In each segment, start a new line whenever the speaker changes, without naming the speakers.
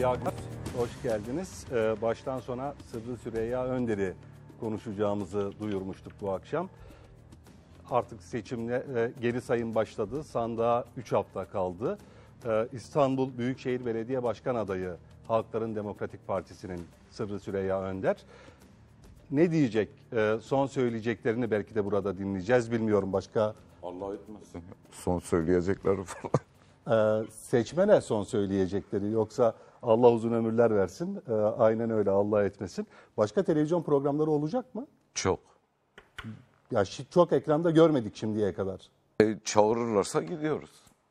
Rabia Hoş geldiniz. Ee, baştan sona Sırrı Süreyya Önder'i konuşacağımızı duyurmuştuk bu akşam. Artık seçimle e, geri sayım başladı. Sandığa 3 hafta kaldı. Ee, İstanbul Büyükşehir Belediye Başkan adayı Halkların Demokratik Partisi'nin Sırrı Süreyya Önder ne diyecek? E, son söyleyeceklerini belki de burada dinleyeceğiz. Bilmiyorum başka. Allah etmesin.
Son söyleyecekleri
falan. E, ee, seçmene son söyleyecekleri yoksa Allah uzun ömürler versin. E, aynen öyle Allah etmesin. Başka televizyon programları olacak mı? Çok. Ya çok ekranda görmedik şimdiye kadar.
E, çağırırlarsa gidiyoruz.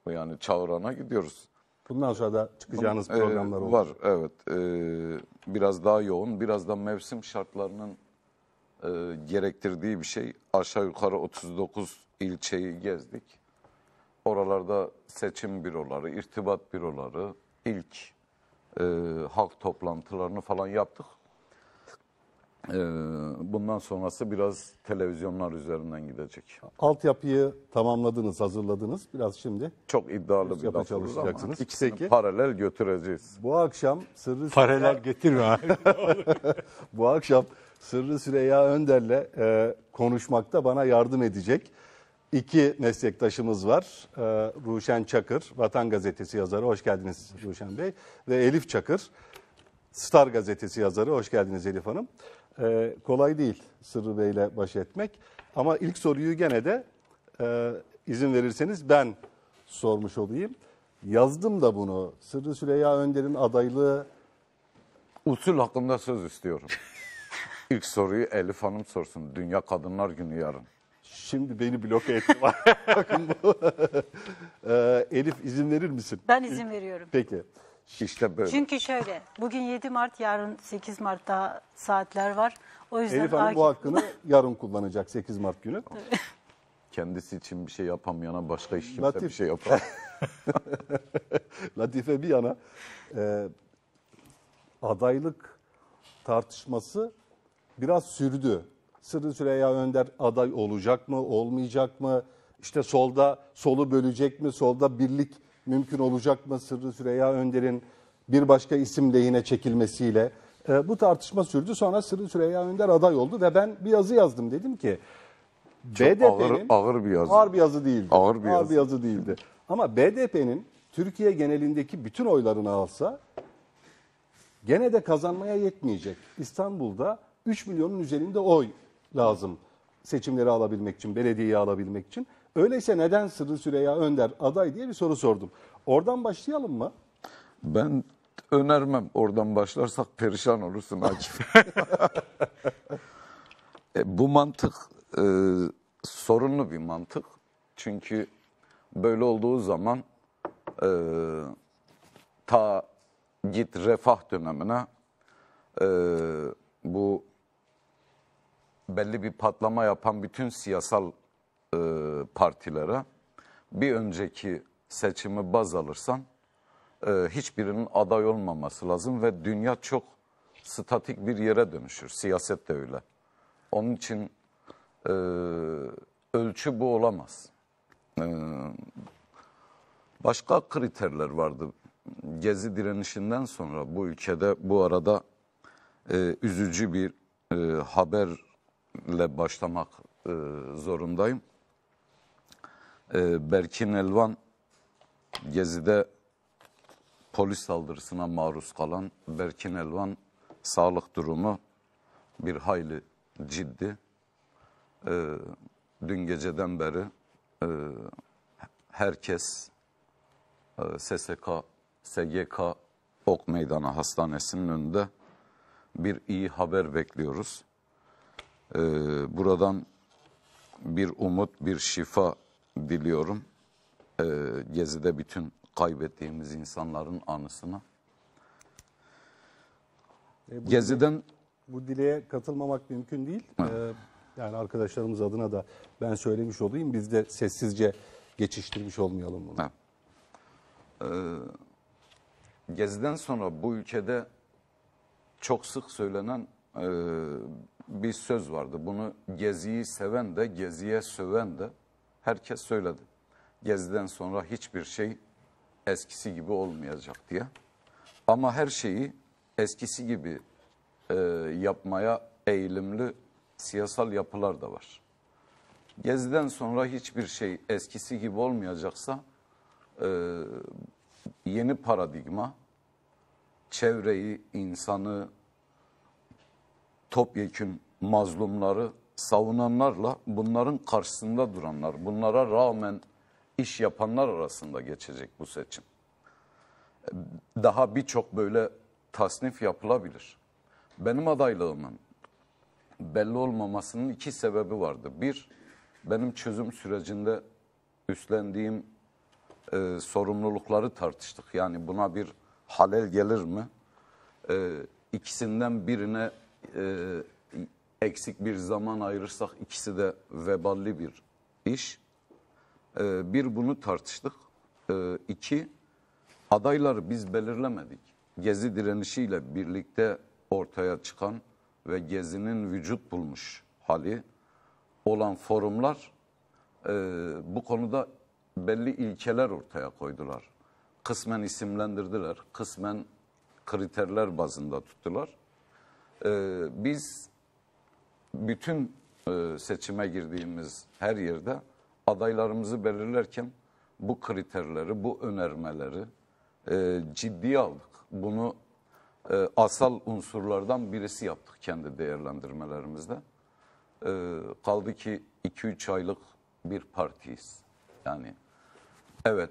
Yani çağırana gidiyoruz.
Bundan sonra da çıkacağınız Bunun, e, programlar e, olur. Var
evet. E, biraz daha yoğun, biraz da mevsim şartlarının e, gerektirdiği bir şey. Aşağı yukarı 39 ilçeyi gezdik. Oralarda seçim büroları, irtibat büroları, ilk e, halk toplantılarını falan yaptık. E, bundan sonrası biraz
televizyonlar üzerinden gidecek. Altyapıyı tamamladınız, hazırladınız. Biraz şimdi çok iddialı bir laf çalışacaksınız. İkisini paralel götüreceğiz. Bu akşam Sırrı Paralel Süreyya, getirme abi. bu akşam Sırrı Süreyya Önder'le e, konuşmakta bana yardım edecek iki meslektaşımız var. Ee, Ruşen Çakır, Vatan Gazetesi yazarı. Hoş geldiniz Ruşen Bey. Ve Elif Çakır, Star Gazetesi yazarı. Hoş geldiniz Elif Hanım. Ee, kolay değil Sırrı Bey'le baş etmek. Ama ilk soruyu gene de e, izin verirseniz ben sormuş olayım. Yazdım da bunu. Sırrı Süreyya Önder'in adaylığı... Usul hakkında söz istiyorum. İlk soruyu Elif Hanım sorsun. Dünya Kadınlar Günü yarın. Şimdi beni bloke etti. Bakın bu. Ee, Elif izin verir misin? Ben izin veriyorum. Peki. İşte böyle.
Çünkü şöyle, bugün 7 Mart, yarın 8 Mart Mart'ta saatler var. O yüzden Elif Hanım bu hakkını
yarın kullanacak 8 Mart günü. Kendisi için bir şey yapamayana başka iş kimse Latif. bir şey yapar. Latife bir yana e, adaylık tartışması biraz sürdü. Sırrı Süreyya Önder aday olacak mı, olmayacak mı? İşte solda solu bölecek mi, solda birlik mümkün olacak mı Sırrı Süreyya Önder'in bir başka isim lehine çekilmesiyle? E, bu tartışma sürdü. Sonra Sırrı Süreyya Önder aday oldu ve ben bir yazı yazdım. Dedim ki BDP'nin ağır, ağır bir yazı. Ağır bir yazı değildi. Ağır bir, ağır yazı. bir yazı değildi. Ama BDP'nin Türkiye genelindeki bütün oylarını alsa gene de kazanmaya yetmeyecek. İstanbul'da 3 milyonun üzerinde oy lazım seçimleri alabilmek için, belediyeyi alabilmek için. Öyleyse neden Sırrı Süreyya Önder aday diye bir soru sordum. Oradan başlayalım mı? Ben önermem. Oradan başlarsak
perişan olursun Akif. e, bu mantık e, sorunlu bir mantık. Çünkü böyle olduğu zaman e, ta git refah dönemine e, bu belli bir patlama yapan bütün siyasal e, partilere bir önceki seçimi baz alırsan e, hiçbirinin aday olmaması lazım ve dünya çok statik bir yere dönüşür. Siyaset de öyle. Onun için e, ölçü bu olamaz. E, başka kriterler vardı. Gezi direnişinden sonra bu ülkede bu arada e, üzücü bir e, haber ile başlamak e, zorundayım. E, Berkin Elvan Gezi'de polis saldırısına maruz kalan Berkin Elvan sağlık durumu bir hayli ciddi. E, dün geceden beri e, herkes e, SSK, SGK Ok Meydanı Hastanesi'nin önünde bir iyi haber bekliyoruz. Ee, buradan bir umut, bir şifa diliyorum. Ee, gezide bütün kaybettiğimiz insanların anısına.
E, bu Geziden... Dile, bu dileğe katılmamak mümkün değil. Ee, yani arkadaşlarımız adına da ben söylemiş olayım. Biz de sessizce geçiştirmiş olmayalım bunu. Ha.
Ee, geziden sonra bu ülkede çok sık söylenen e, bir söz vardı. Bunu geziyi seven de geziye söven de herkes söyledi. Geziden sonra hiçbir şey eskisi gibi olmayacak diye. Ama her şeyi eskisi gibi e, yapmaya eğilimli siyasal yapılar da var. Geziden sonra hiçbir şey eskisi gibi olmayacaksa e, yeni paradigma çevreyi, insanı, topyekün mazlumları savunanlarla bunların karşısında duranlar, bunlara rağmen iş yapanlar arasında geçecek bu seçim. Daha birçok böyle tasnif yapılabilir. Benim adaylığımın belli olmamasının iki sebebi vardı. Bir, benim çözüm sürecinde üstlendiğim e, sorumlulukları tartıştık. Yani buna bir halel gelir mi? E, ikisinden birine e, eksik bir zaman ayırırsak ikisi de veballi bir iş. E, bir bunu tartıştık. E, iki, adayları biz belirlemedik. Gezi direnişiyle birlikte ortaya çıkan ve gezinin vücut bulmuş hali olan forumlar e, bu konuda belli ilkeler ortaya koydular. Kısmen isimlendirdiler, kısmen kriterler bazında tuttular e, biz bütün e, seçime girdiğimiz her yerde adaylarımızı belirlerken bu kriterleri, bu önermeleri e, ciddiye aldık. Bunu e, asal unsurlardan birisi yaptık kendi değerlendirmelerimizde. E, kaldı ki 2-3 aylık bir partiyiz. Yani evet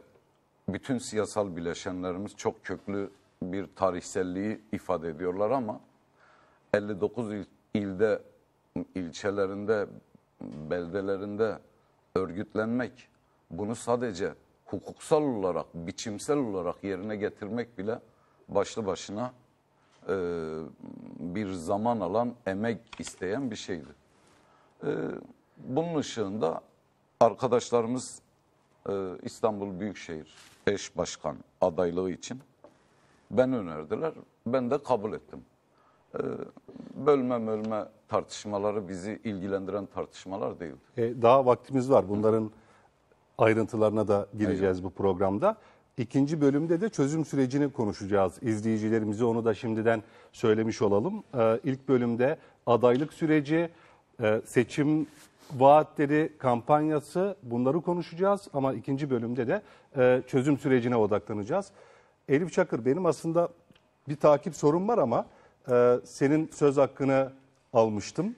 bütün siyasal bileşenlerimiz çok köklü bir tarihselliği ifade ediyorlar ama 59 il, ilde, ilçelerinde, beldelerinde örgütlenmek, bunu sadece hukuksal olarak, biçimsel olarak yerine getirmek bile başlı başına e, bir zaman alan, emek isteyen bir şeydi. E, bunun ışığında arkadaşlarımız e, İstanbul Büyükşehir eş başkan adaylığı için ben önerdiler, ben de kabul ettim. Ee, bölme bölme tartışmaları bizi ilgilendiren tartışmalar
değil. E, daha vaktimiz var. Bunların Hı. ayrıntılarına da gireceğiz Aynen. bu programda. İkinci bölümde de çözüm sürecini konuşacağız. İzleyicilerimize onu da şimdiden söylemiş olalım. Ee, ilk bölümde adaylık süreci, e, seçim vaatleri, kampanyası bunları konuşacağız. Ama ikinci bölümde de e, çözüm sürecine odaklanacağız. Elif Çakır benim aslında bir takip sorun var ama ee, senin söz hakkını almıştım.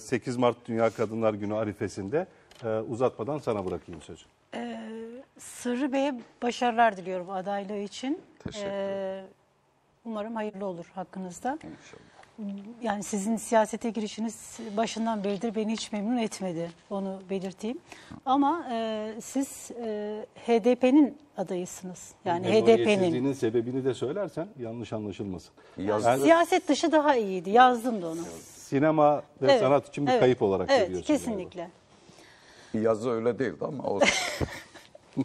8 ee, Mart Dünya Kadınlar Günü arifesinde ee, uzatmadan sana bırakayım sözü.
Ee, Sırrı Bey'e başarılar diliyorum adaylığı için. Teşekkür ederim. Ee, umarım hayırlı olur hakkınızda. İnşallah yani sizin siyasete girişiniz başından beridir beni hiç memnun etmedi. Onu belirteyim. Ama e, siz e, HDP'nin adayısınız. Yani HDP'nin.
sebebini de söylersen yanlış anlaşılmasın. Yani, siyaset
dışı daha iyiydi. Yazdım da onu.
Sinema ve evet, sanat için bir evet, kayıp olarak evet, Evet
kesinlikle.
Galiba. Yazı öyle değildi ama olsun.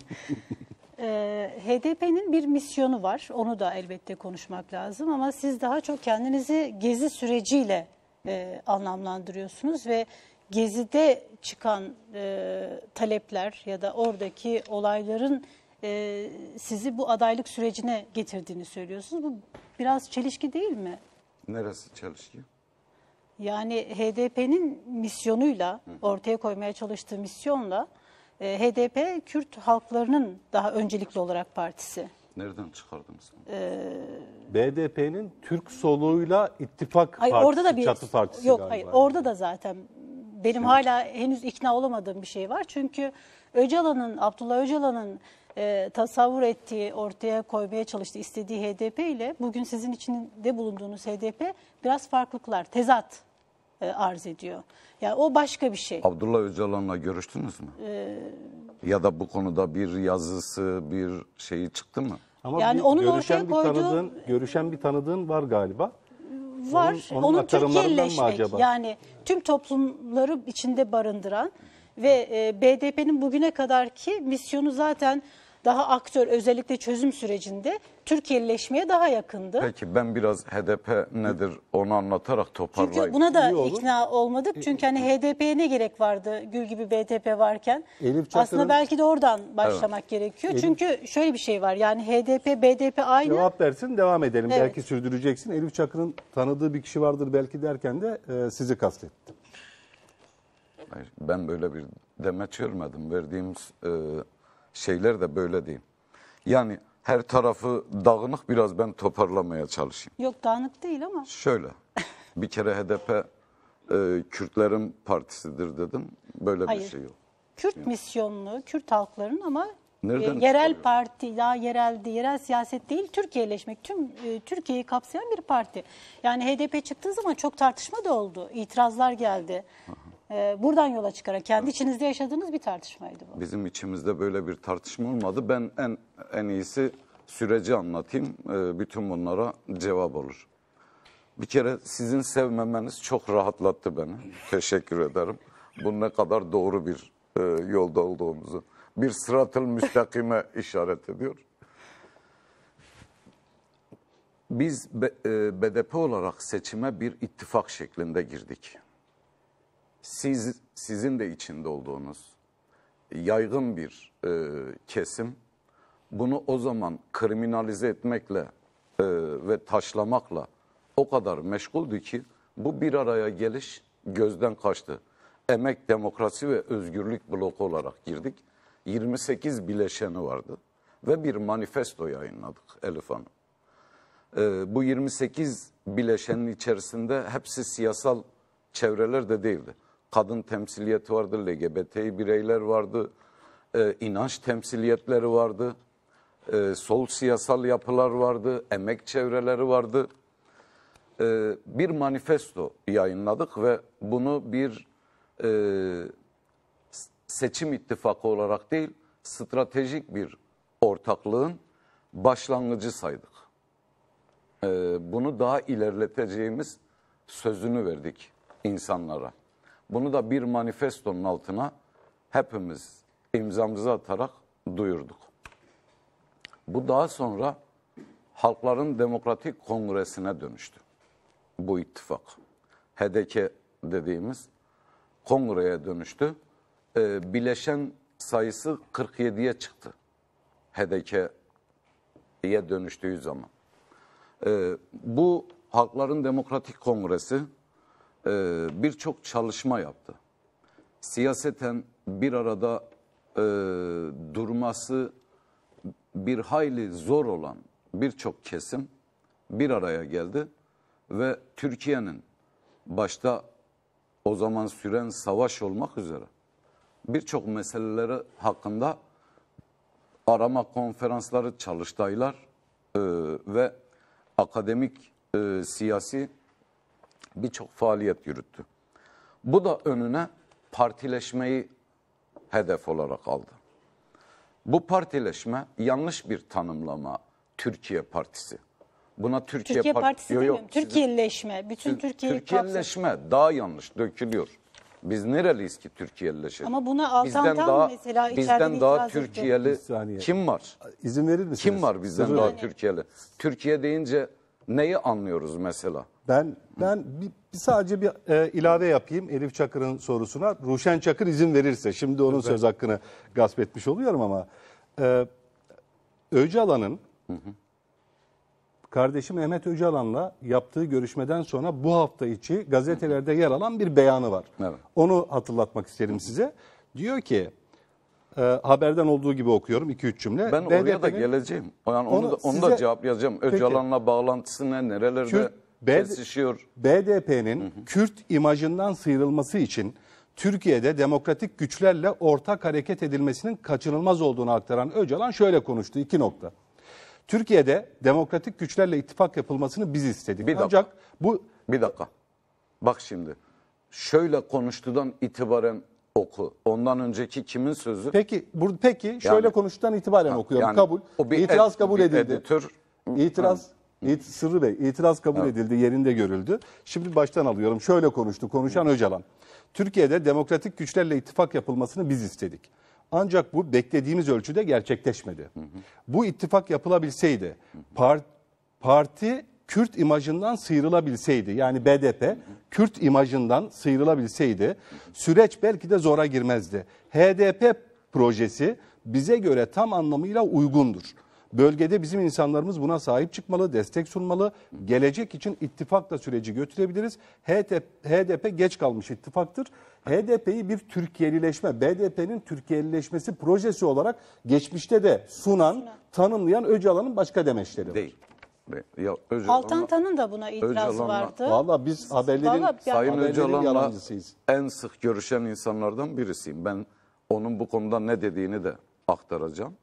Ee, HDP'nin bir misyonu var. Onu da elbette konuşmak lazım ama siz daha çok kendinizi gezi süreciyle e, anlamlandırıyorsunuz ve gezide çıkan e, talepler ya da oradaki olayların e, sizi bu adaylık sürecine getirdiğini söylüyorsunuz. Bu biraz çelişki değil mi?
Neresi çelişki?
Yani HDP'nin misyonuyla, hı ortaya koymaya çalıştığı misyonla ee, HDP Kürt halklarının daha öncelikli olarak partisi.
Nereden çıkardınız? Ee, BDP'nin Türk soluyla ittifak hayır, partisi, orada da bir, çatı partisi Yok galiba. hayır orada
da zaten benim Şimdi. hala henüz ikna olamadığım bir şey var. Çünkü Öcalan'ın, Abdullah Öcalan'ın e, tasavvur ettiği, ortaya koymaya çalıştığı, istediği HDP ile bugün sizin içinde bulunduğunuz HDP biraz farklılıklar, tezat. E, arz ediyor. Yani o başka bir şey.
Abdullah Öcalan'la görüştünüz mü? Ee, ya da bu konuda bir yazısı,
bir şeyi çıktı mı? Ama yani bir, onun görüşen bir koyduğu... tanıdığın, görüşen bir tanıdığın var galiba.
Var. Onun, onun, onun Türkiye'leşmek yani tüm toplumları içinde barındıran ve e, BDP'nin bugüne kadarki misyonu zaten daha aktör özellikle çözüm sürecinde Türkiye'lileşmeye daha yakındı.
Peki ben biraz HDP nedir onu anlatarak toparlayayım. Çünkü buna da ikna
olmadık. Çünkü hani HDP'ye ne gerek vardı gül gibi BTP varken?
Elif Çakır'ın- Aslında belki
de oradan başlamak gerekiyor. Çünkü şöyle bir şey var yani HDP, BDP aynı.
Cevap versin devam edelim. Evet. Belki sürdüreceksin. Elif Çakır'ın tanıdığı bir kişi vardır belki derken de e, sizi kastettim.
Hayır, ben böyle bir demet görmedim. Verdiğimiz e, şeyler de böyle diyeyim. Yani her tarafı dağınık biraz ben toparlamaya çalışayım.
Yok dağınık değil ama. Şöyle
bir kere HDP e, Kürtlerin partisidir dedim. Böyle Hayır. bir şey yok.
Kürt yani. misyonlu, Kürt halkların ama e, yerel parti, daha yerel, yerel siyaset değil, Türkiye'leşmek, tüm e, Türkiye'yi kapsayan bir parti. Yani HDP çıktığı zaman çok tartışma da oldu, itirazlar geldi. Ha. Ee, buradan yola çıkarak kendi içinizde yaşadığınız bir tartışmaydı
bu. Bizim içimizde böyle bir tartışma olmadı. Ben en en iyisi süreci anlatayım. Ee, bütün bunlara cevap olur. Bir kere sizin sevmemeniz çok rahatlattı beni. Teşekkür ederim. Bu ne kadar doğru bir e, yolda olduğumuzu. Bir sıratıl müstakime işaret ediyor. Biz BDP e, olarak seçime bir ittifak şeklinde girdik siz sizin de içinde olduğunuz yaygın bir e, kesim bunu o zaman kriminalize etmekle e, ve taşlamakla o kadar meşguldü ki bu bir araya geliş gözden kaçtı. Emek, demokrasi ve özgürlük bloku olarak girdik. 28 bileşeni vardı ve bir manifesto yayınladık Elif Hanım. E, bu 28 bileşenin içerisinde hepsi siyasal çevreler de değildi kadın temsiliyeti vardı, LGBTİ bireyler vardı, e, inanç temsiliyetleri vardı, e, sol siyasal yapılar vardı, emek çevreleri vardı. E, bir manifesto yayınladık ve bunu bir e, seçim ittifakı olarak değil, stratejik bir ortaklığın başlangıcı saydık. E, bunu daha ilerleteceğimiz sözünü verdik insanlara. Bunu da bir manifestonun altına hepimiz imzamızı atarak duyurduk. Bu daha sonra Halkların Demokratik Kongresi'ne dönüştü. Bu ittifak. HDK dediğimiz kongreye dönüştü. Ee, bileşen sayısı 47'ye çıktı. HDK'ye dönüştüğü zaman. Ee, bu Halkların Demokratik Kongresi e, birçok çalışma yaptı. Siyaseten bir arada e, durması bir hayli zor olan birçok kesim bir araya geldi ve Türkiye'nin başta o zaman süren savaş olmak üzere birçok meseleleri hakkında arama konferansları, çalıştaylar e, ve akademik e, siyasi birçok faaliyet yürüttü. Bu da önüne partileşmeyi hedef olarak aldı. Bu partileşme yanlış bir tanımlama Türkiye Partisi. Buna Türkiye, Türkiye Part Partisi yok,
Türkiyeleşme. Bütün Türkiye'yi Türkiyeleşme
daha yanlış dökülüyor. Biz nereliyiz ki Türkiyeleşelim? Ama buna Altan bizden daha, mesela Bizden daha Türkiyeli kim var?
İzin verir misiniz? Kim var bizden Sözü daha
Türkiyeli? Türkiye deyince neyi anlıyoruz mesela?
Ben ben bir, sadece bir e, ilave yapayım Elif Çakır'ın sorusuna. Ruşen Çakır izin verirse şimdi onun evet. söz hakkını gasp etmiş oluyorum ama e, Öcalan'ın kardeşim Mehmet Öcalan'la yaptığı görüşmeden sonra bu hafta içi gazetelerde yer alan bir beyanı var. Evet. Onu hatırlatmak isterim size. Diyor ki e, haberden olduğu gibi okuyorum 2-3 cümle. Ben DDP'nin, oraya da geleceğim. Yani onu, onu, da, onu size, da cevaplayacağım.
Öcalan'la bağlantısı ne, nerelerde Kürt, kesişiyor?
BDP'nin Kürt imajından sıyrılması için Türkiye'de demokratik güçlerle ortak hareket edilmesinin kaçınılmaz olduğunu aktaran Öcalan şöyle konuştu. iki nokta. Türkiye'de demokratik güçlerle ittifak yapılmasını biz istedik. Bir Ancak dakika. bu... Bir dakika. Bak şimdi. Şöyle konuştudan itibaren
oku. Ondan önceki kimin sözü? Peki burada peki şöyle Yani-
konuştuktan itibaren okuyorum. yani kabul. o bir ed- İtiraz e, kabul bir edildi. editör- İtiraz it, Sırrı Bey itiraz kabul edildi, yerinde görüldü. Şimdi baştan alıyorum. Şöyle konuştu konuşan Öcalan. Türkiye'de demokratik güçlerle ittifak yapılmasını biz istedik. Ancak bu beklediğimiz ölçüde gerçekleşmedi. Bu ittifak yapılabilseydi par- parti Kürt imajından sıyrılabilseydi yani BDP Kürt imajından sıyrılabilseydi süreç belki de zora girmezdi. HDP projesi bize göre tam anlamıyla uygundur. Bölgede bizim insanlarımız buna sahip çıkmalı, destek sunmalı. Gelecek için ittifakla süreci götürebiliriz. HDP, HDP geç kalmış ittifaktır. HDP'yi bir Türkiye'lileşme, BDP'nin Türkiye'lileşmesi projesi olarak geçmişte de sunan, tanımlayan Öcalan'ın başka demeçleri var. Değil. Ya, Öz Altantan'ın
da buna itirazı Öcalan'la- vardı. Valla
biz haberlerin, Valla Sayın haberlerin Öcalan'la yalancısıyız. en sık görüşen insanlardan
birisiyim. Ben onun bu konuda ne dediğini de aktaracağım.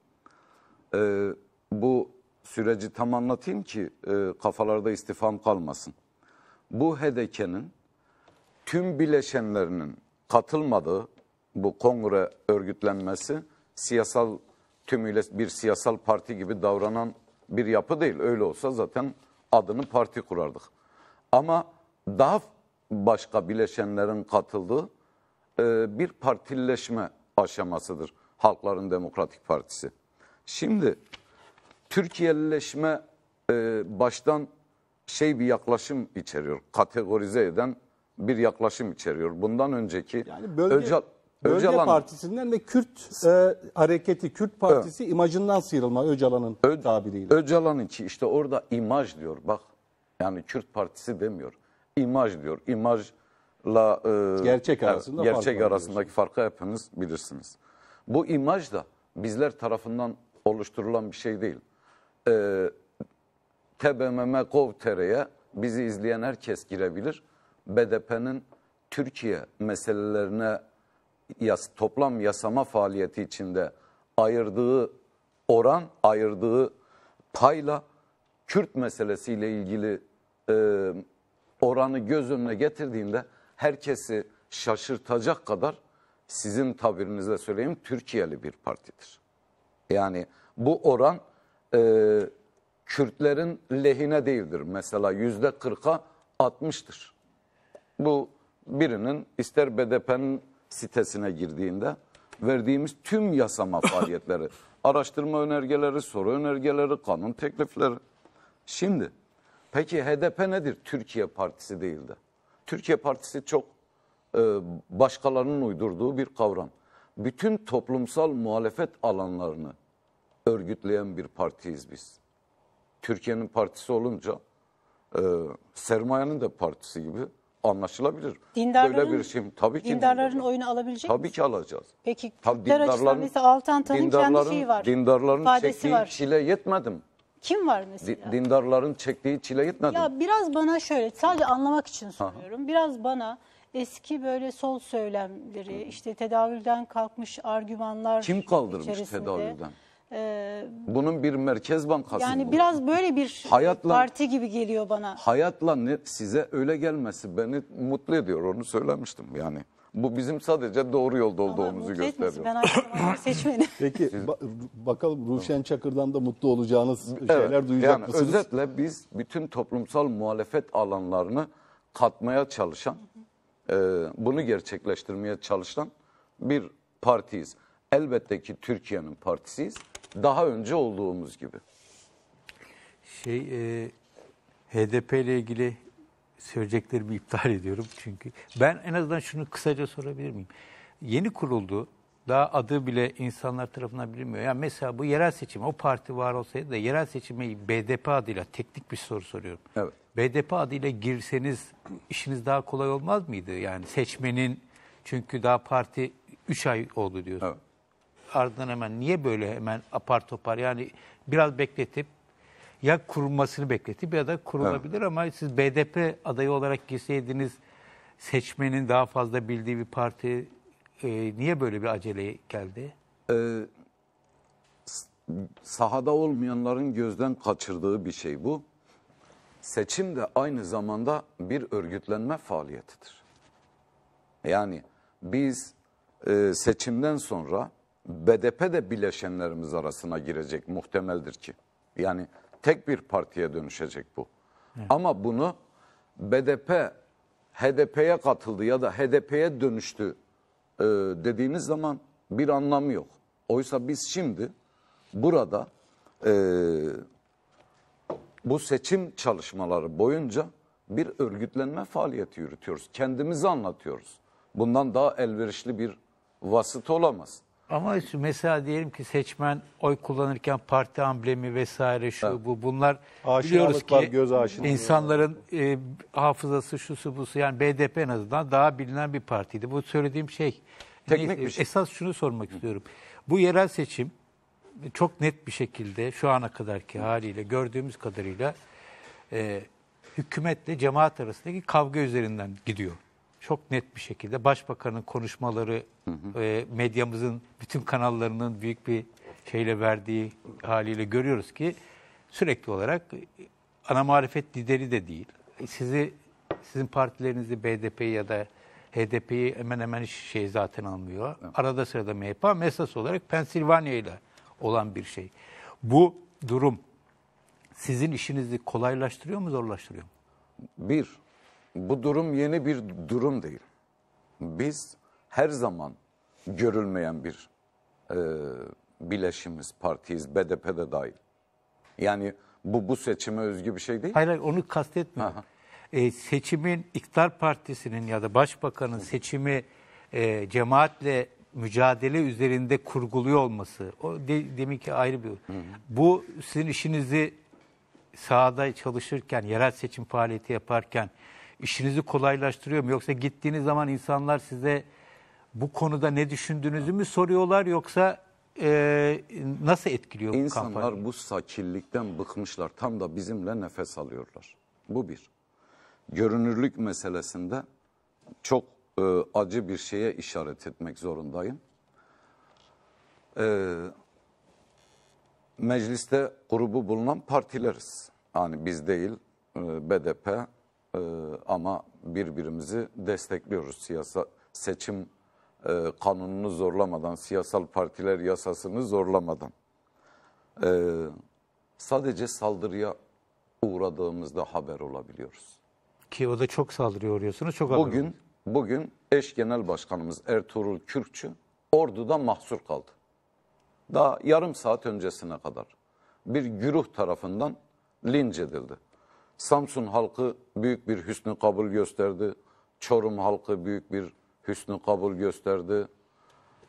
Ee, bu süreci tam anlatayım ki e, kafalarda istifam kalmasın. Bu HDK'nin tüm bileşenlerinin katılmadığı bu kongre örgütlenmesi siyasal tümüyle bir siyasal parti gibi davranan bir yapı değil. Öyle olsa zaten adını parti kurardık. Ama daha başka bileşenlerin katıldığı e, bir partileşme aşamasıdır Halkların Demokratik Partisi. Şimdi Türkiyelileşme e, baştan şey bir yaklaşım içeriyor, kategorize eden bir yaklaşım içeriyor. Bundan önceki yani bölge... Öcal
Bölge Öcalan, Partisi'nden ve Kürt e, hareketi, Kürt Partisi evet. imajından sıyrılma Öcalan'ın Ö, tabiriyle. Öcalan için işte orada imaj diyor bak. Yani Kürt Partisi
demiyor. İmaj diyor. İmajla e, gerçek arasında gerçek fark arasındaki diyorsun. farkı hepiniz bilirsiniz. Bu imaj da bizler tarafından oluşturulan bir şey değil. E, tbmm.gov.tr'ye bizi izleyen herkes girebilir. BDP'nin Türkiye meselelerine yas, toplam yasama faaliyeti içinde ayırdığı oran, ayırdığı payla Kürt meselesiyle ilgili e, oranı göz önüne getirdiğinde herkesi şaşırtacak kadar sizin tabirinizle söyleyeyim Türkiye'li bir partidir. Yani bu oran e, Kürtlerin lehine değildir. Mesela yüzde 40'a 60'tır. Bu birinin ister BDP'nin sitesine girdiğinde verdiğimiz tüm yasama faaliyetleri, araştırma önergeleri, soru önergeleri, kanun teklifleri. Şimdi peki HDP nedir? Türkiye Partisi değildi. Türkiye Partisi çok e, başkalarının uydurduğu bir kavram. Bütün toplumsal muhalefet alanlarını örgütleyen bir partiyiz biz. Türkiye'nin partisi olunca e, sermayenin de partisi gibi anlaşılabilir. Dindarların, Böyle bir şey tabii ki dindarların
oyunu alabilecek Tabii misin? ki alacağız. Peki Tabii Kürtler açısından dindarların, mesela Altantan'ın kendi şeyi var.
dindarların çektiği var. çile yetmedi mi?
Kim var Di- mesela?
Dindarların çektiği çile yetmedi mi? Ya
biraz bana şöyle sadece anlamak için soruyorum. Biraz bana eski böyle sol söylemleri işte tedavülden kalkmış argümanlar Kim kaldırmış içerisinde- tedavülden? Ee,
Bunun bir merkez bankası yani mı? biraz
böyle bir hayatla, parti gibi geliyor bana.
Hayatla ne, size öyle gelmesi beni mutlu ediyor onu söylemiştim yani. Bu bizim sadece doğru yolda olduğumuzu mutlu etmesi, gösteriyor. Ben aynı seçmeni.
Peki ba bakalım Ruşen Çakır'dan da mutlu olacağınız evet, şeyler duyacak yani mısınız?
Özetle biz bütün toplumsal muhalefet alanlarını katmaya çalışan, e, bunu gerçekleştirmeye çalışan bir partiyiz. Elbette ki Türkiye'nin partisiyiz daha önce olduğumuz gibi.
Şey e, HDP ile ilgili söyleyeceklerimi iptal ediyorum çünkü. Ben en azından şunu kısaca sorabilir miyim? Yeni kuruldu. Daha adı bile insanlar tarafından bilinmiyor. Yani mesela bu yerel seçim, o parti var olsaydı da yerel seçime BDP adıyla teknik bir soru soruyorum. Evet. BDP adıyla girseniz işiniz daha kolay olmaz mıydı? Yani seçmenin çünkü daha parti 3 ay oldu diyorsun. Evet ardından hemen niye böyle hemen apar topar yani biraz bekletip ya kurulmasını bekletip ya da kurulabilir evet. ama siz BDP adayı olarak girseydiniz seçmenin daha fazla bildiği bir parti e, niye böyle bir acele geldi?
Ee, sahada olmayanların gözden kaçırdığı bir şey bu. Seçim de aynı zamanda bir örgütlenme faaliyetidir. Yani biz e, seçimden sonra BDP de bileşenlerimiz arasına girecek muhtemeldir ki. Yani tek bir partiye dönüşecek bu. Evet. Ama bunu BDP HDP'ye katıldı ya da HDP'ye dönüştü e, dediğiniz zaman bir anlamı yok. Oysa biz şimdi burada e, bu seçim çalışmaları boyunca bir örgütlenme faaliyeti yürütüyoruz. Kendimizi anlatıyoruz. Bundan daha elverişli bir vasıt olamaz.
Ama mesela diyelim ki seçmen oy kullanırken parti amblemi vesaire şu evet. bu bunlar biliyoruz ki göz insanların e, hafızası şusu su yani BDP en azından daha bilinen bir partiydi. Bu söylediğim şey. Teknik neyse, bir şey. Esas şunu sormak Hı. istiyorum. Bu yerel seçim çok net bir şekilde şu ana kadarki Hı. haliyle gördüğümüz kadarıyla e, hükümetle cemaat arasındaki kavga üzerinden gidiyor çok net bir şekilde başbakanın konuşmaları hı hı. E, medyamızın bütün kanallarının büyük bir şeyle verdiği haliyle görüyoruz ki sürekli olarak ana marifet lideri de değil. Sizi sizin partilerinizi BDP'yi ya da HDP'yi hemen hemen hiç şey zaten almıyor. Arada sırada MHP ama esas olarak Pensilvanya ile olan bir şey. Bu
durum sizin işinizi kolaylaştırıyor mu zorlaştırıyor mu? Bir, bu durum yeni bir durum değil. Biz her zaman görülmeyen bir e, bileşimiz, partiyiz, BDP de dahil. Yani bu bu seçime özgü bir şey değil. Hayır, hayır onu kastetmiyorum. E,
seçimin iktidar partisinin ya da başbakanın seçimi e, cemaatle mücadele üzerinde kurguluyor olması. O de, demin ki ayrı bir. Hı hı. Bu sizin işinizi sahada çalışırken, yerel seçim faaliyeti yaparken işinizi kolaylaştırıyor mu? Yoksa gittiğiniz zaman insanlar size bu konuda ne düşündüğünüzü mü soruyorlar yoksa e, nasıl etkiliyor İnsanlar bu kampanya?
İnsanlar bu sakillikten bıkmışlar. Tam da bizimle nefes alıyorlar. Bu bir. Görünürlük meselesinde çok e, acı bir şeye işaret etmek zorundayım. E, mecliste grubu bulunan partileriz. Yani biz değil, e, BDP, ee, ama birbirimizi destekliyoruz. Siyasa, seçim e, kanununu zorlamadan, siyasal partiler yasasını zorlamadan. Ee, sadece saldırıya uğradığımızda haber olabiliyoruz.
Ki o da çok saldırıya uğruyorsunuz. Çok bugün,
bugün eş genel başkanımız Ertuğrul Kürkçü orduda mahsur kaldı. Daha yarım saat öncesine kadar bir güruh tarafından linç edildi. Samsun halkı büyük bir hüsnü kabul gösterdi. Çorum halkı büyük bir hüsnü kabul gösterdi.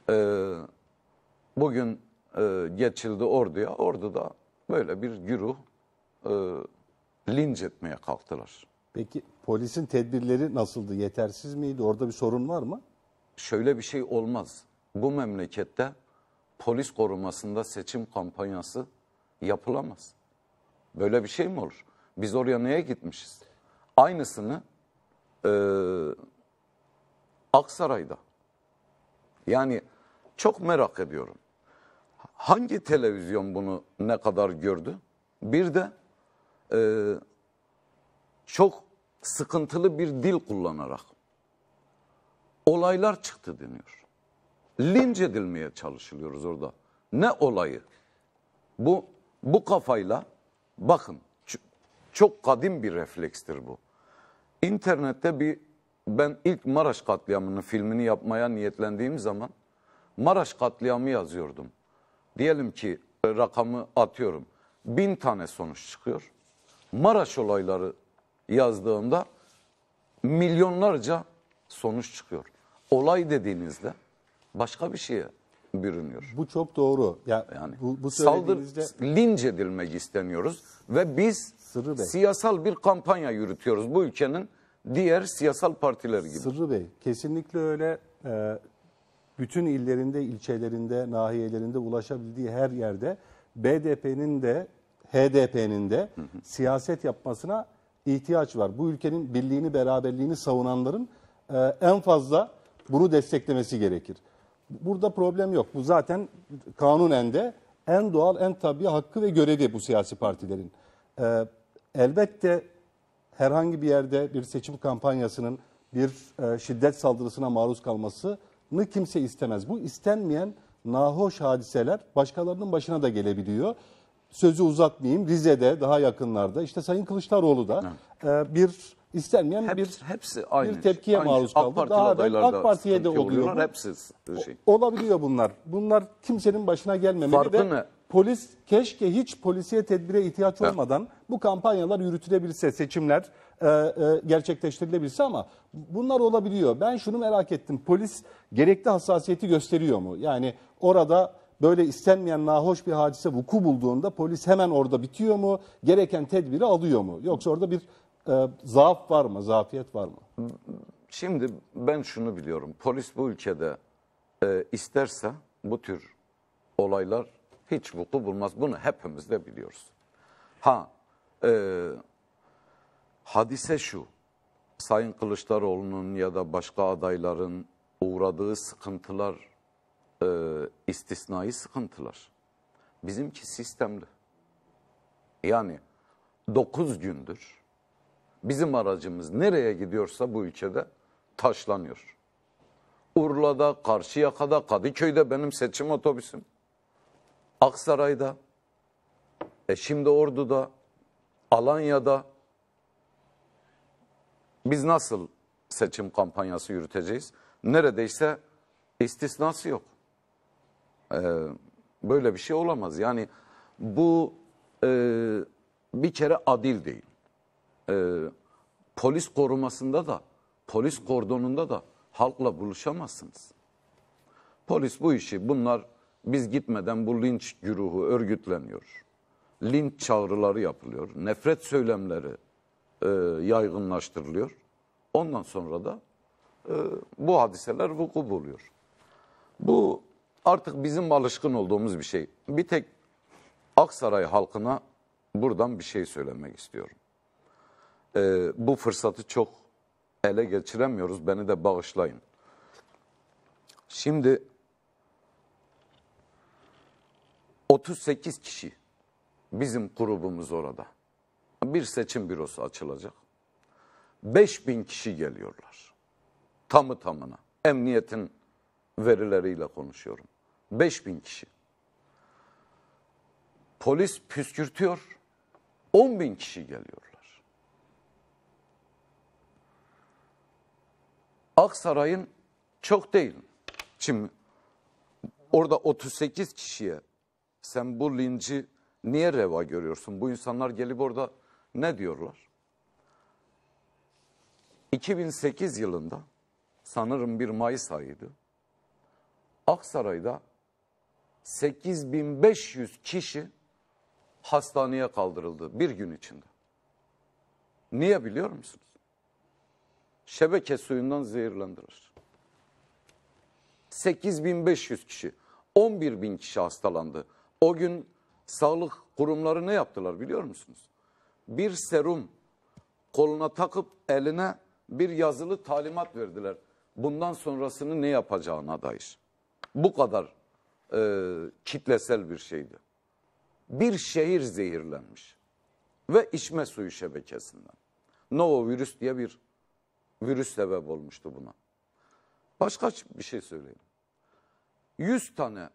Ee, bugün e, geçildi orduya. Ordu'da böyle bir güruh e, linç etmeye kalktılar.
Peki polisin tedbirleri nasıldı? Yetersiz miydi? Orada bir sorun var mı? Şöyle bir şey olmaz.
Bu memlekette polis korumasında seçim kampanyası yapılamaz. Böyle bir şey mi olur? Biz oraya neye gitmişiz? Aynısını e, Aksaray'da. Yani çok merak ediyorum. Hangi televizyon bunu ne kadar gördü? Bir de e, çok sıkıntılı bir dil kullanarak olaylar çıktı deniyor. Linç edilmeye çalışılıyoruz orada. Ne olayı? Bu bu kafayla bakın çok kadim bir reflekstir bu. İnternette bir ben ilk Maraş katliamının filmini yapmaya niyetlendiğim zaman Maraş katliamı yazıyordum. Diyelim ki e, rakamı atıyorum. Bin tane sonuç çıkıyor. Maraş olayları yazdığımda milyonlarca sonuç çıkıyor. Olay dediğinizde başka bir şeye bürünüyor. Bu çok doğru. Ya, yani bu, bu söylediğinizde... saldır linç edilmek isteniyoruz ve biz Sırrı Bey. Siyasal bir kampanya yürütüyoruz bu ülkenin diğer siyasal partileri gibi.
Sırrı Bey kesinlikle öyle. E, bütün illerinde, ilçelerinde, nahiyelerinde ulaşabildiği her yerde BDP'nin de HDP'nin de hı hı. siyaset yapmasına ihtiyaç var. Bu ülkenin birliğini, beraberliğini savunanların e, en fazla bunu desteklemesi gerekir. Burada problem yok. Bu zaten kanunen de en doğal, en tabii hakkı ve görevi bu siyasi partilerin. E, Elbette herhangi bir yerde bir seçim kampanyasının bir e, şiddet saldırısına maruz kalmasını kimse istemez. Bu istenmeyen nahoş hadiseler başkalarının başına da gelebiliyor. Sözü uzatmayayım. Rize'de daha yakınlarda işte Sayın Kılıçdaroğlu da e, bir istenmeyen hepsi, bir hepsi aynı. bir şey. tepkiye aynı. Şey. maruz kaldı. AK daha evvel AK Parti'ye de oluyor. Hepsi şey. O, olabiliyor bunlar. Bunlar kimsenin başına gelmemeli Farkı ve ne? polis keşke hiç polisiye tedbire ihtiyaç olmadan bu kampanyalar yürütülebilse seçimler e, e, gerçekleştirilebilse ama bunlar olabiliyor. Ben şunu merak ettim polis gerekli hassasiyeti gösteriyor mu? Yani orada böyle istenmeyen nahoş bir hadise vuku bulduğunda polis hemen orada bitiyor mu? Gereken tedbiri alıyor mu? Yoksa orada bir e, zaaf var mı? Zafiyet var mı? Şimdi ben şunu biliyorum. Polis bu ülkede
e, isterse bu tür olaylar hiç vuku bulmaz. Bunu hepimiz de biliyoruz. Ha, e, hadise şu, Sayın Kılıçdaroğlu'nun ya da başka adayların uğradığı sıkıntılar e, istisnai sıkıntılar. Bizimki sistemli. Yani 9 gündür bizim aracımız nereye gidiyorsa bu ülkede taşlanıyor. Urla'da, Karşıyaka'da, Kadıköy'de benim seçim otobüsüm. Aksaray'da, e şimdi Ordu'da, Alanya'da biz nasıl seçim kampanyası yürüteceğiz? Neredeyse istisnası yok. Ee, böyle bir şey olamaz. Yani bu e, bir kere adil değil. E, polis korumasında da, polis kordonunda da halkla buluşamazsınız. Polis bu işi bunlar biz gitmeden bu linç güruhu örgütleniyor. Linç çağrıları yapılıyor. Nefret söylemleri e, yaygınlaştırılıyor. Ondan sonra da e, bu hadiseler vuku buluyor. Bu artık bizim alışkın olduğumuz bir şey. Bir tek Aksaray halkına buradan bir şey söylemek istiyorum. E, bu fırsatı çok ele geçiremiyoruz. Beni de bağışlayın. Şimdi 38 kişi bizim grubumuz orada. Bir seçim bürosu açılacak. 5000 kişi geliyorlar. Tamı tamına. Emniyetin verileriyle konuşuyorum. 5000 kişi. Polis püskürtüyor. 10 bin kişi geliyorlar. Aksaray'ın çok değil. Şimdi orada 38 kişiye sen bu linci niye reva görüyorsun? Bu insanlar gelip orada ne diyorlar? 2008 yılında sanırım bir Mayıs ayıydı. Aksaray'da 8500 kişi hastaneye kaldırıldı bir gün içinde. Niye biliyor musunuz? Şebeke suyundan zehirlendirir. 8500 kişi, 11.000 kişi hastalandı. O gün sağlık kurumları ne yaptılar biliyor musunuz? Bir serum koluna takıp eline bir yazılı talimat verdiler. Bundan sonrasını ne yapacağına dair. Bu kadar e, kitlesel bir şeydi. Bir şehir zehirlenmiş ve içme suyu şebekesinden. Novo virüs diye bir virüs sebep olmuştu buna. Başka bir şey söyleyeyim. 100 tane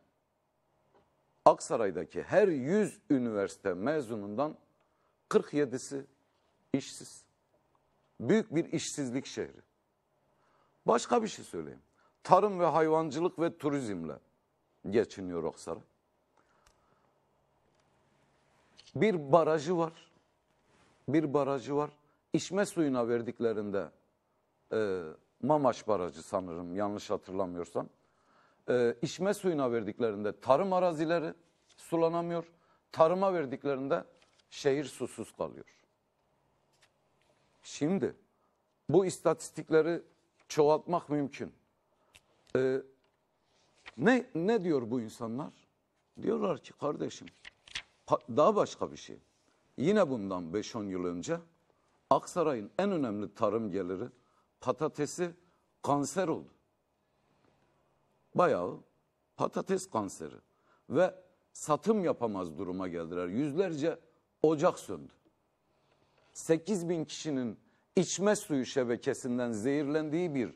Aksaray'daki her 100 üniversite mezunundan 47'si işsiz. Büyük bir işsizlik şehri. Başka bir şey söyleyeyim. Tarım ve hayvancılık ve turizmle geçiniyor Aksaray. Bir barajı var. Bir barajı var. İçme suyuna verdiklerinde e, Mamaş Barajı sanırım yanlış hatırlamıyorsam e, içme suyuna verdiklerinde tarım arazileri sulanamıyor. Tarıma verdiklerinde şehir susuz kalıyor. Şimdi bu istatistikleri çoğaltmak mümkün. Ee, ne, ne diyor bu insanlar? Diyorlar ki kardeşim daha başka bir şey. Yine bundan 5-10 yıl önce Aksaray'ın en önemli tarım geliri patatesi kanser oldu bayağı patates kanseri ve satım yapamaz duruma geldiler. Yüzlerce ocak söndü. 8 bin kişinin içme suyu şebekesinden zehirlendiği bir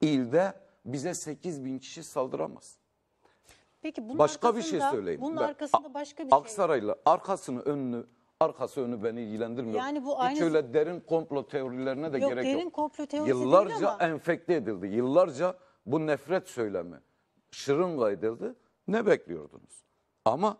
ilde bize 8 bin kişi saldıramaz.
Peki bunun başka bir şey söyleyeyim. Bunun ben, arkasında başka bir şey.
Aksaray'la arkasını önünü arkası önü beni ilgilendirmiyor. Yani bu aynı... Hiç öyle derin komplo teorilerine de yok, gerek derin yok. Komplo Yıllarca değil ama... enfekte edildi. Yıllarca bu nefret söylemi şırıngaydırdı. Ne bekliyordunuz? Ama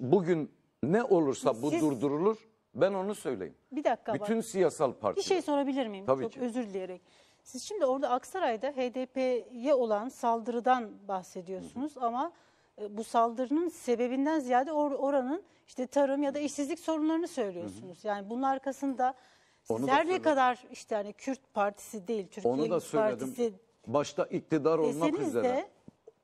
bugün ne olursa bu Siz- durdurulur ben onu söyleyeyim.
Bir dakika bak. Bütün
siyasal partiler. Bir şey
sorabilir miyim? Tabii Çok ki. özür dileyerek. Siz şimdi orada Aksaray'da HDP'ye olan saldırıdan bahsediyorsunuz ama e, bu saldırının sebebinden ziyade or- oranın işte tarım ya da işsizlik sorunlarını söylüyorsunuz. Yani bunun arkasında Her ne kadar işte hani Kürt partisi değil, Türkiye partisi
başta iktidar e, olmak Deseniz üzere de...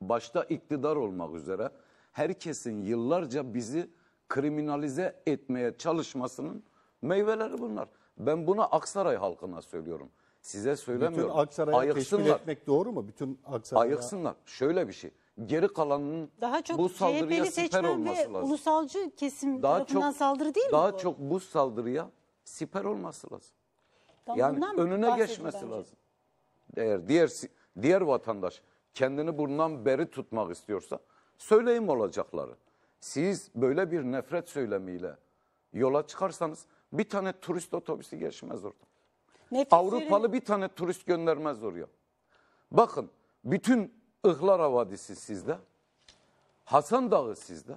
başta iktidar olmak üzere herkesin yıllarca bizi kriminalize etmeye çalışmasının meyveleri bunlar. Ben bunu Aksaray halkına söylüyorum. Size söylemiyorum. Bütün Aksaray'a ayıksınlar. teşkil
etmek doğru mu? Bütün Aksaray'a. Ayıksınlar.
Şöyle bir şey. Geri kalanının daha çok bu saldırıya CHP'li siper seçmen olması ve lazım.
ulusalcı kesim daha tarafından çok, saldırı değil daha mi Daha çok
bu saldırıya siper olması lazım.
Tam yani önüne geçmesi bence.
lazım eğer diğer diğer vatandaş kendini bundan beri tutmak istiyorsa söyleyin olacakları. Siz böyle bir nefret söylemiyle yola çıkarsanız bir tane turist otobüsü geçmez orada.
Nefret Avrupalı
bir tane turist göndermez oraya. Bakın bütün Ihlara Vadisi sizde, Hasan Dağı sizde,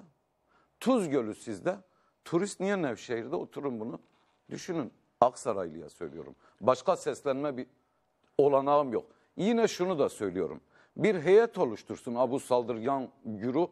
Tuz Gölü sizde. Turist niye Nevşehir'de oturun bunu? Düşünün. Aksaraylı'ya söylüyorum. Başka seslenme bir olanağım yok. Yine şunu da söylüyorum. Bir heyet oluştursun Abu Saldırgan Gürü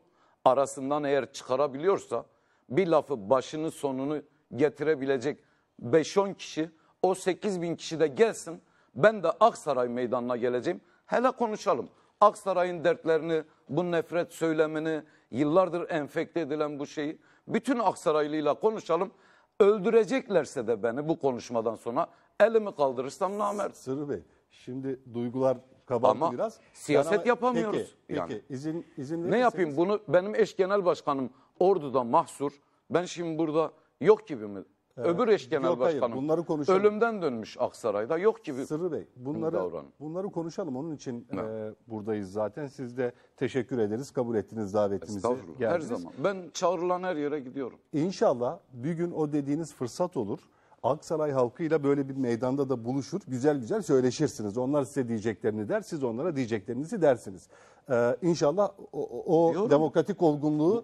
arasından eğer çıkarabiliyorsa bir lafı başını sonunu getirebilecek 5-10 kişi o 8 bin kişi de gelsin. Ben de Aksaray meydanına geleceğim. Hele konuşalım. Aksaray'ın dertlerini, bu nefret söylemini, yıllardır enfekte edilen bu şeyi bütün Aksaraylıyla konuşalım. Öldüreceklerse de beni bu konuşmadan sonra elimi kaldırırsam
namert. Sırrı Bey Şimdi duygular kabardı Ama biraz. siyaset Yani yapamıyoruz Peki, peki. izin, izin Ne verirseniz- yapayım
bunu benim eş genel başkanım orduda mahsur. Ben şimdi burada yok gibi mi? Öbür eş genel Yok, hayır, başkanım bunları konuşalım. ölümden dönmüş Aksaray'da yok gibi. Sırrı Bey bunları davranın.
bunları konuşalım. Onun için e, buradayız zaten. Siz de teşekkür ederiz. Kabul ettiniz davetimizi. Estağfurullah. Her zaman. Ben çağrılan her yere gidiyorum. İnşallah bir gün o dediğiniz fırsat olur. Aksaray halkıyla böyle bir meydanda da buluşur, güzel güzel söyleşirsiniz. Onlar size diyeceklerini der, siz onlara diyeceklerinizi dersiniz. Ee, inşallah o, o demokratik olgunluğu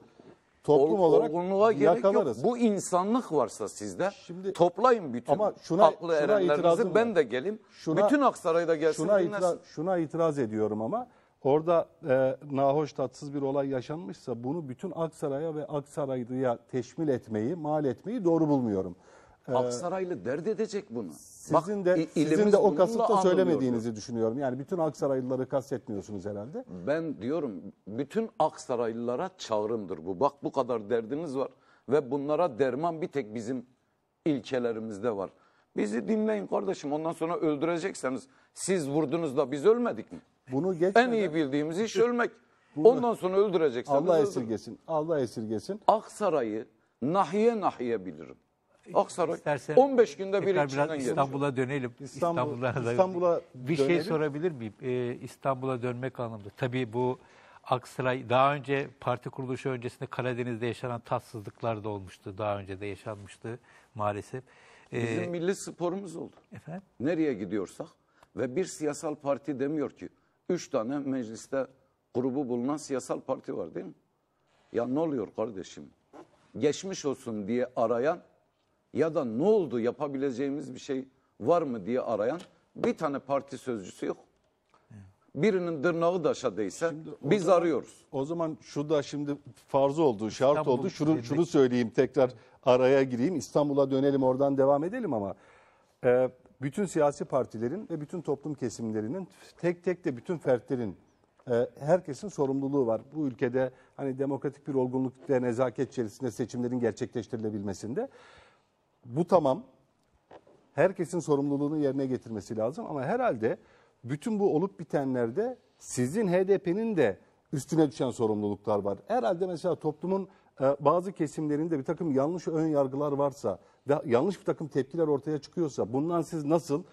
toplum Ol, olarak olgunluğa yakalarız.
gerek yok. Bu insanlık varsa sizde Şimdi, toplayın bütün ama şuna, haklı şuna erenlerinizi ben de gelin. Şuna, bütün Aksaray'da gelsin şuna itiraz,
şuna itiraz ediyorum ama orada e, nahoş tatsız bir olay yaşanmışsa bunu bütün Aksaray'a ve Aksaraylı'ya teşmil etmeyi, mal etmeyi doğru bulmuyorum. Ee,
Aksaraylı dert edecek bunu. Sizin de Bak, sizin de o kasıtla söylemediğinizi
düşünüyorum. Yani bütün Aksaraylıları kastetmiyorsunuz herhalde.
Ben diyorum bütün Aksaraylılara çağrımdır bu. Bak bu kadar derdiniz var ve bunlara derman bir tek bizim ilkelerimizde var. Bizi dinleyin kardeşim ondan sonra öldürecekseniz siz vurdunuz da biz ölmedik mi? Bunu geçmeden... En iyi bildiğimiz iş ölmek. Bunu... Ondan sonra öldürecekseniz Allah öldürün.
esirgesin. Allah esirgesin. Aksaray'ı
nahiye nahiye bilirim. Aksaray. İstersen 15 günde bir içinden biraz İstanbul'a
dönelim. İstanbul, İstanbul'a İstanbul'a bir şey dönelim. şey sorabilir miyim? Ee, İstanbul'a dönmek anlamında. Tabii bu Aksaray daha önce parti kuruluşu öncesinde Karadeniz'de yaşanan tatsızlıklar da olmuştu. Daha önce de yaşanmıştı maalesef. Ee, Bizim
milli sporumuz oldu. Efendim? Nereye gidiyorsak ve bir siyasal parti demiyor ki üç tane mecliste grubu bulunan siyasal parti var değil mi? Ya ne oluyor kardeşim? Geçmiş olsun diye arayan ya da ne oldu yapabileceğimiz bir şey var mı diye arayan bir tane parti sözcüsü yok. Birinin dırnağı da aşağıdaysa
biz zaman, arıyoruz. O zaman şu da şimdi farz oldu, şart İstanbul oldu. Şunu, şunu söyleyeyim tekrar araya gireyim. İstanbul'a dönelim oradan devam edelim ama. Ee, bütün siyasi partilerin ve bütün toplum kesimlerinin tek tek de bütün fertlerin e, herkesin sorumluluğu var. Bu ülkede hani demokratik bir olgunluk ve nezaket içerisinde seçimlerin gerçekleştirilebilmesinde bu tamam. Herkesin sorumluluğunu yerine getirmesi lazım ama herhalde bütün bu olup bitenlerde sizin HDP'nin de üstüne düşen sorumluluklar var. Herhalde mesela toplumun e, bazı kesimlerinde bir takım yanlış ön yargılar varsa ve yanlış bir takım tepkiler ortaya çıkıyorsa bundan siz nasıl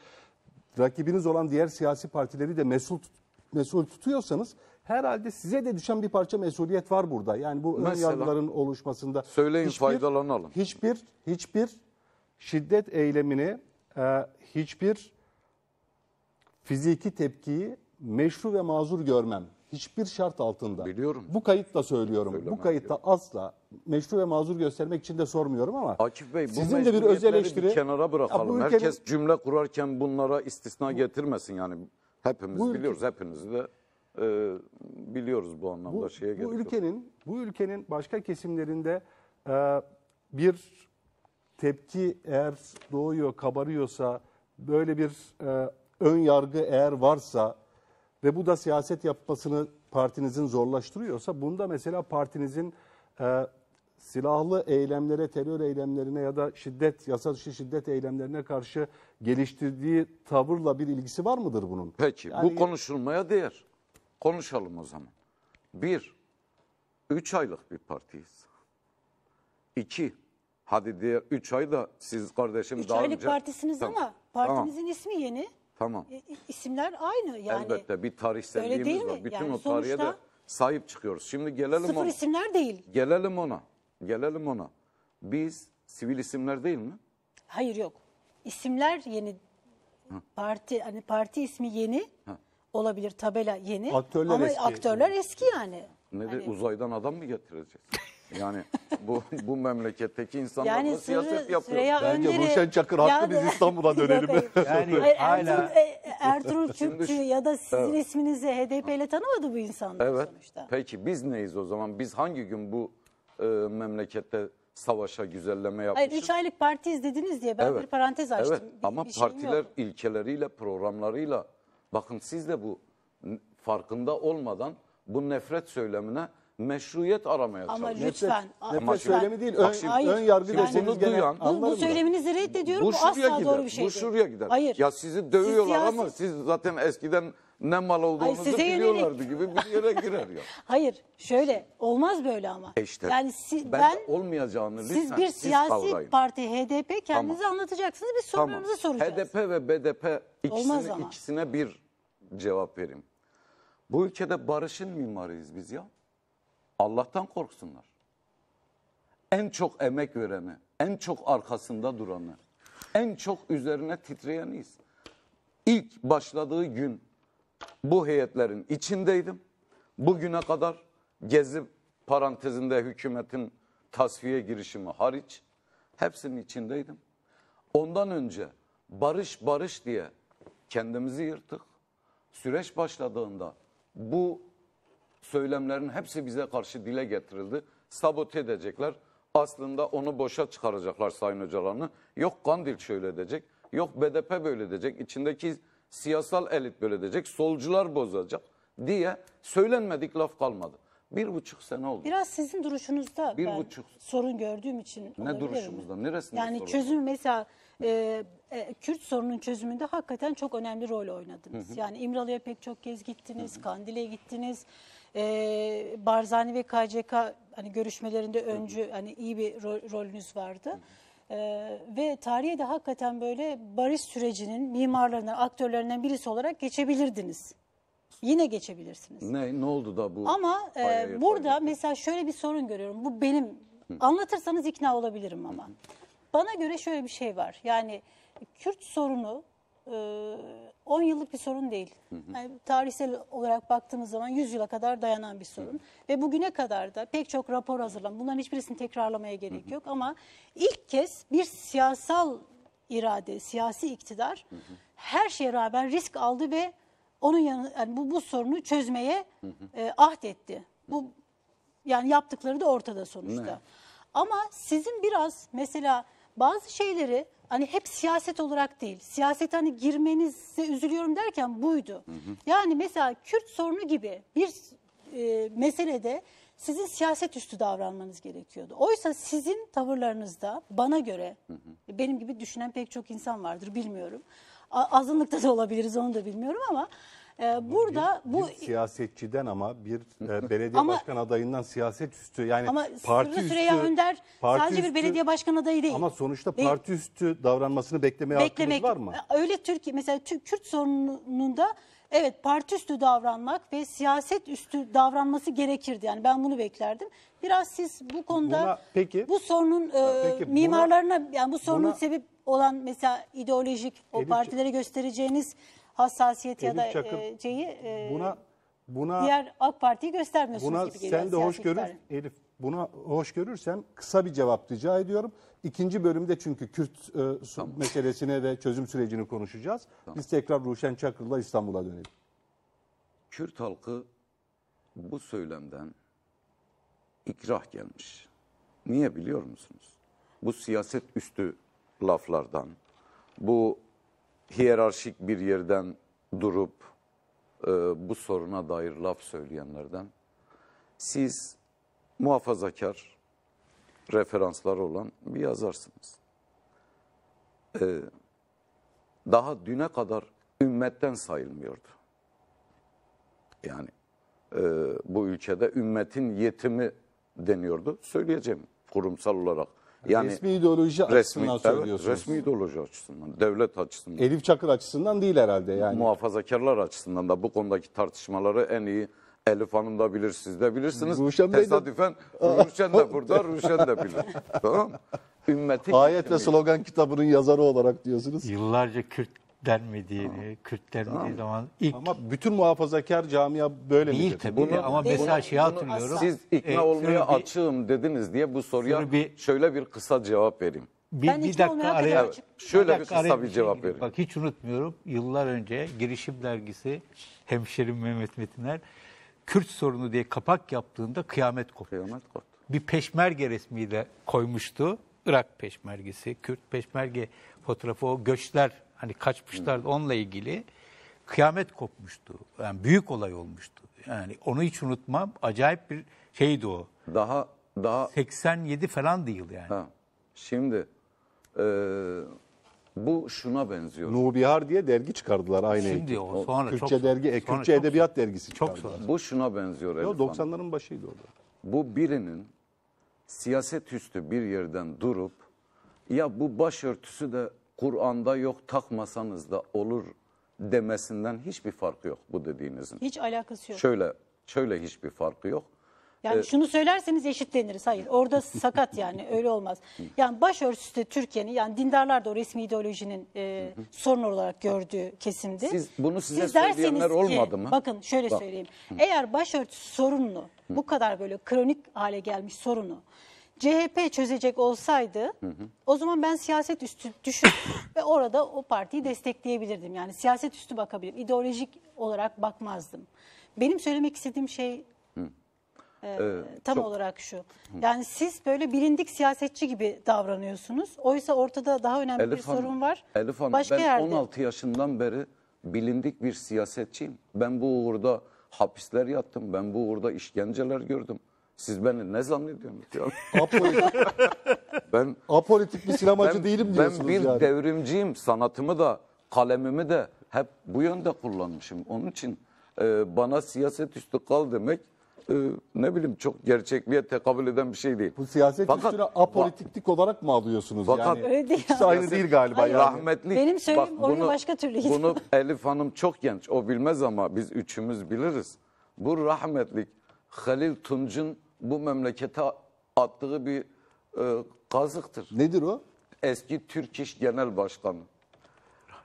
rakibiniz olan diğer siyasi partileri de mesul mesul tutuyorsanız herhalde size de düşen bir parça mesuliyet var burada. Yani bu Mesela, ön yargıların oluşmasında söyleyin hiçbir,
faydalanalım.
Hiçbir hiçbir şiddet eylemini e, hiçbir fiziki tepkiyi meşru ve mazur görmem. Hiçbir şart altında. Biliyorum. Bu kayıtla söylüyorum. Söylemem bu kayıtta asla meşru ve mazur göstermek için de sormuyorum ama Akif Bey bu sizin de bir öz eleştiri kenara bırakalım. ülkenin... Herkes
cümle kurarken bunlara istisna bu... getirmesin yani. Hepimiz bu biliyoruz. Hepiniz de e, biliyoruz bu anlamda bu, şeye Bu
ülkenin bu ülkenin başka kesimlerinde e, bir tepki eğer doğuyor, kabarıyorsa, böyle bir e, ön yargı eğer varsa ve bu da siyaset yapmasını partinizin zorlaştırıyorsa bunda mesela partinizin e, silahlı eylemlere, terör eylemlerine ya da şiddet, yasa dışı şiddet eylemlerine karşı geliştirdiği tavırla bir ilgisi var mıdır bunun?
Peki yani, bu konuşulmaya değer. Konuşalım o zaman. Bir, üç aylık bir partiyiz. İki, Hadi diğer 3 ay da siz kardeşim Üç daha aylık partisiniz Tamam, ama
partimizin ismi yeni. Tamam. E, isimler aynı yani.
Elbette bir Öyle tarihselliğimiz değil mi? var. Bütün Yani o tarihe de sahip çıkıyoruz. Şimdi gelelim Sıfır ona. isimler değil. Gelelim ona. Gelelim ona. Biz sivil isimler değil mi?
Hayır yok. İsimler yeni. Hı. Parti hani parti ismi yeni. Olabilir tabela yeni. Aktörler ama eski. aktörler eski yani.
Ne de hani uzaydan adam mı getireceğiz? Yani bu bu memleketteki insanlar yani bu siyaset Sürü- yapıyor. Süreyya Bence Önder'i- Ruşen Çakır haklı, biz İstanbul'a dönelim. Yani Ertuğrul, hala e, e,
Ertuğrul Çöpçü ya da sizin isminizi HDP'yle tanımadı bu insanlar
Evet. sonuçta. Peki biz neyiz o zaman? Biz hangi gün bu e, memlekette savaşa güzelleme Hayır, yapmışız?
3 aylık parti izlediniz diye ben bir parantez açtım. Evet. Bir- Ama bir partiler yok.
ilkeleriyle, programlarıyla bakın siz de bu farkında olmadan bu nefret söylemine meşruiyet aramaya Ama çalışıyor. lütfen. Nefret, nefret Ama söylemi değil. Ön, Bak şimdi- ön yargı Şimdi deseniz gene duyan- Bu- Bu,
söyleminizi reddediyorum. Bu, Bu asla gider. doğru bir şey değil. bu şuraya gider. Hayır. Ya sizi dövüyorlar siyasi-
ama siz zaten eskiden ne mal olduğunuzu size yönelik. biliyorlardı gibi bir yere girer ya.
Hayır. Şöyle olmaz böyle ama.
E İşte yani si- ben, ben olmayacağını lütfen siz bir siyasi kavrayın.
parti HDP kendinizi anlatacaksınız. Biz Tamam. sorularımızı soracağız.
HDP ve BDP ikisine, ama. ikisine bir cevap vereyim. Bu ülkede barışın mimarıyız biz ya. Allah'tan korksunlar. En çok emek vereni, en çok arkasında duranı, en çok üzerine titreyeniyiz. İlk başladığı gün bu heyetlerin içindeydim. Bugüne kadar gezi parantezinde hükümetin tasfiye girişimi hariç hepsinin içindeydim. Ondan önce barış barış diye kendimizi yırttık. Süreç başladığında bu söylemlerin hepsi bize karşı dile getirildi. Sabote edecekler. Aslında onu boşa çıkaracaklar sayın hocalarını. Yok Kandil şöyle edecek, yok BDP böyle edecek, İçindeki siyasal elit böyle edecek, solcular bozacak diye söylenmedik laf kalmadı. Bir buçuk sene oldu.
Biraz sizin duruşunuzda bir ben buçuk. sorun gördüğüm için Ne duruşumuzda? Neresinde Yani çözüm mesela e, e, Kürt sorunun çözümünde hakikaten çok önemli rol oynadınız. Hı hı. Yani İmralı'ya pek çok kez gittiniz, Kandil'e gittiniz e, Barzani ve KCK hani görüşmelerinde öncü hani iyi bir rol, rolünüz vardı. Ee, ve tarihe de hakikaten böyle barış sürecinin mimarlarından, aktörlerinden birisi olarak geçebilirdiniz. Yine geçebilirsiniz.
Ne ne oldu da bu? Ama e, burada
hayır. Şey? mesela şöyle bir sorun görüyorum. Bu benim Hı. anlatırsanız ikna olabilirim ama. Hı. Bana göre şöyle bir şey var. Yani Kürt sorunu 10 ee, yıllık bir sorun değil. Yani tarihsel olarak baktığımız zaman 100 yıla kadar dayanan bir sorun. Ve bugüne kadar da pek çok rapor hazırlan. Bunların hiçbirisini tekrarlamaya gerek yok ama ilk kez bir siyasal irade, siyasi iktidar her şeye rağmen risk aldı ve onun yanı yani bu bu sorunu çözmeye hı hı. E, ahdetti. Bu yani yaptıkları da ortada sonuçta. Ne? Ama sizin biraz mesela bazı şeyleri hani hep siyaset olarak değil. Siyaset hani girmenize üzülüyorum derken buydu. Hı hı. Yani mesela Kürt sorunu gibi bir e, meselede sizin siyaset üstü davranmanız gerekiyordu. Oysa sizin tavırlarınızda bana göre hı hı. benim gibi düşünen pek çok insan vardır bilmiyorum. A azınlıkta da olabiliriz onu da bilmiyorum ama ee, burada bir, bu bir
siyasetçiden ama bir e, belediye ama, başkan adayından siyaset üstü yani ama parti Sırrı üstü Önder parti sadece üstü, bir belediye
başkan adayı değil. Ama sonuçta değil. parti
üstü davranmasını beklemeye Beklemek, hakkımız var mı?
E, öyle Türkiye mesela Türk Kürt sorununda evet parti üstü davranmak ve siyaset üstü davranması gerekirdi. Yani ben bunu beklerdim. Biraz siz bu konuda buna, peki, bu sorunun e, e peki, mimarlarına yani bu sorunun buna, sebep olan mesela ideolojik o partilere göstereceğiniz hassasiyet Elif ya da Çakır, e, şeyi e,
buna buna
diğer AK Parti'yi göstermiyorsunuz buna gibi geliyor. sen de hoş görür
Elif buna hoş görürsem kısa bir cevap rica ediyorum. İkinci bölümde çünkü Kürt e, tamam. meselesine ve çözüm sürecini konuşacağız. Tamam. Biz tekrar Ruşen Çakır'la İstanbul'a dönelim.
Kürt halkı bu söylemden ikrah gelmiş.
Niye biliyor musunuz?
Bu siyaset üstü laflardan, bu hiyerarşik bir yerden durup e, bu soruna dair laf söyleyenlerden siz muhafazakar referansları olan bir yazarsınız. Ee, daha düne kadar ümmetten sayılmıyordu. Yani e, bu ülkede ümmetin yetimi deniyordu. Söyleyeceğim kurumsal olarak yani resmi ideoloji resmi, açısından söylüyorsunuz. resmi ideoloji açısından, devlet açısından.
Elif Çakır açısından
değil herhalde yani. Muhafazakarlar açısından da bu konudaki tartışmaları en iyi Elif Hanım da bilir, siz de bilirsiniz. Ruşen Tesadüfen Ruşen de burada, Ruşen de bilir. tamam
Ümmeti Ayet ve slogan kitabının yazarı olarak diyorsunuz. Yıllarca Kürt denmediğini, tamam. Kürt denmediği tamam. zaman ilk... Ama bütün muhafazakar camia böyle mi? Değil tabii ama değil, mesela şeyi hatırlıyorum. Siz ikna e, olmaya bir,
açığım dediniz diye bu soruya bir, şöyle bir kısa cevap vereyim. Bir, ben bir dakika araya evet, şöyle bir, dakika bir kısa bir şey cevap şey vereyim.
Bak hiç unutmuyorum yıllar önce Girişim Dergisi hemşerim Mehmet Metiner Kürt sorunu diye kapak yaptığında kıyamet koptu. Kıyamet koptu. Bir peşmerge resmiyle koymuştu. Irak peşmergesi, Kürt peşmerge fotoğrafı o göçler Hani kaçmışlardı onunla ilgili kıyamet kopmuştu. Yani büyük olay olmuştu. Yani onu hiç unutmam. Acayip bir şeydi o. Daha daha 87 falan değil yani. Ha.
Şimdi e, bu şuna benziyor. Nubihar diye dergi çıkardılar aynı. Şimdi o sonra Türkçe çok dergi, Türkçe sonra, Kürtçe çok edebiyat dergisi çok çıkardılar. Sonra. Bu şuna benziyor Elif Yo,
90'ların başıydı o da.
Bu birinin siyaset üstü bir yerden durup ya bu başörtüsü de Kur'an'da yok takmasanız da olur demesinden hiçbir farkı yok bu dediğinizin. Hiç
alakası yok.
Şöyle şöyle hiçbir farkı yok.
Yani ee, şunu söylerseniz eşitleniriz. Hayır orada sakat yani öyle olmaz. Yani başörtüsü de Türkiye'nin yani dindarlar da o resmi ideolojinin e, sorun olarak gördüğü kesimdi. Siz, bunu size Siz söyleyenler ki, olmadı mı? Bakın şöyle Bak. söyleyeyim. Eğer başörtüsü sorunlu, bu kadar böyle kronik hale gelmiş sorunu CHP çözecek olsaydı hı hı. o zaman ben siyaset üstü düşün ve orada o partiyi destekleyebilirdim. Yani siyaset üstü bakabilirim. İdeolojik olarak bakmazdım. Benim söylemek istediğim şey e, ee, tam çok... olarak şu. Yani siz böyle bilindik siyasetçi gibi davranıyorsunuz. Oysa ortada daha önemli Elif bir Hanım, sorun var.
Elif Hanım Başka ben yerde... 16 yaşından beri bilindik bir siyasetçiyim. Ben bu uğurda hapisler yattım. Ben bu uğurda işkenceler gördüm. Siz beni ne zannediyorsunuz? Apolitik, ben apolitik bir sinemacı ben, değilim diyorsunuz Ben bir yani. devrimciyim. Sanatımı da kalemimi de hep bu yönde kullanmışım. Onun için e, bana siyaset üstü kal demek e, ne bileyim çok gerçekliğe tekabül eden bir şey değil. Bu siyaset fakat, üstüne apolitiklik olarak mı alıyorsunuz? Fakat, yani, öyle değil. aynı değil galiba. Hayır, yani. Rahmetli. Benim söyleyeyim bunu, başka türlü Bunu Elif Hanım çok genç. O bilmez ama biz üçümüz biliriz. Bu rahmetlik Halil Tunç'un bu memlekete attığı bir e, kazıktır. Nedir o? Eski Türk İş Genel Başkanı.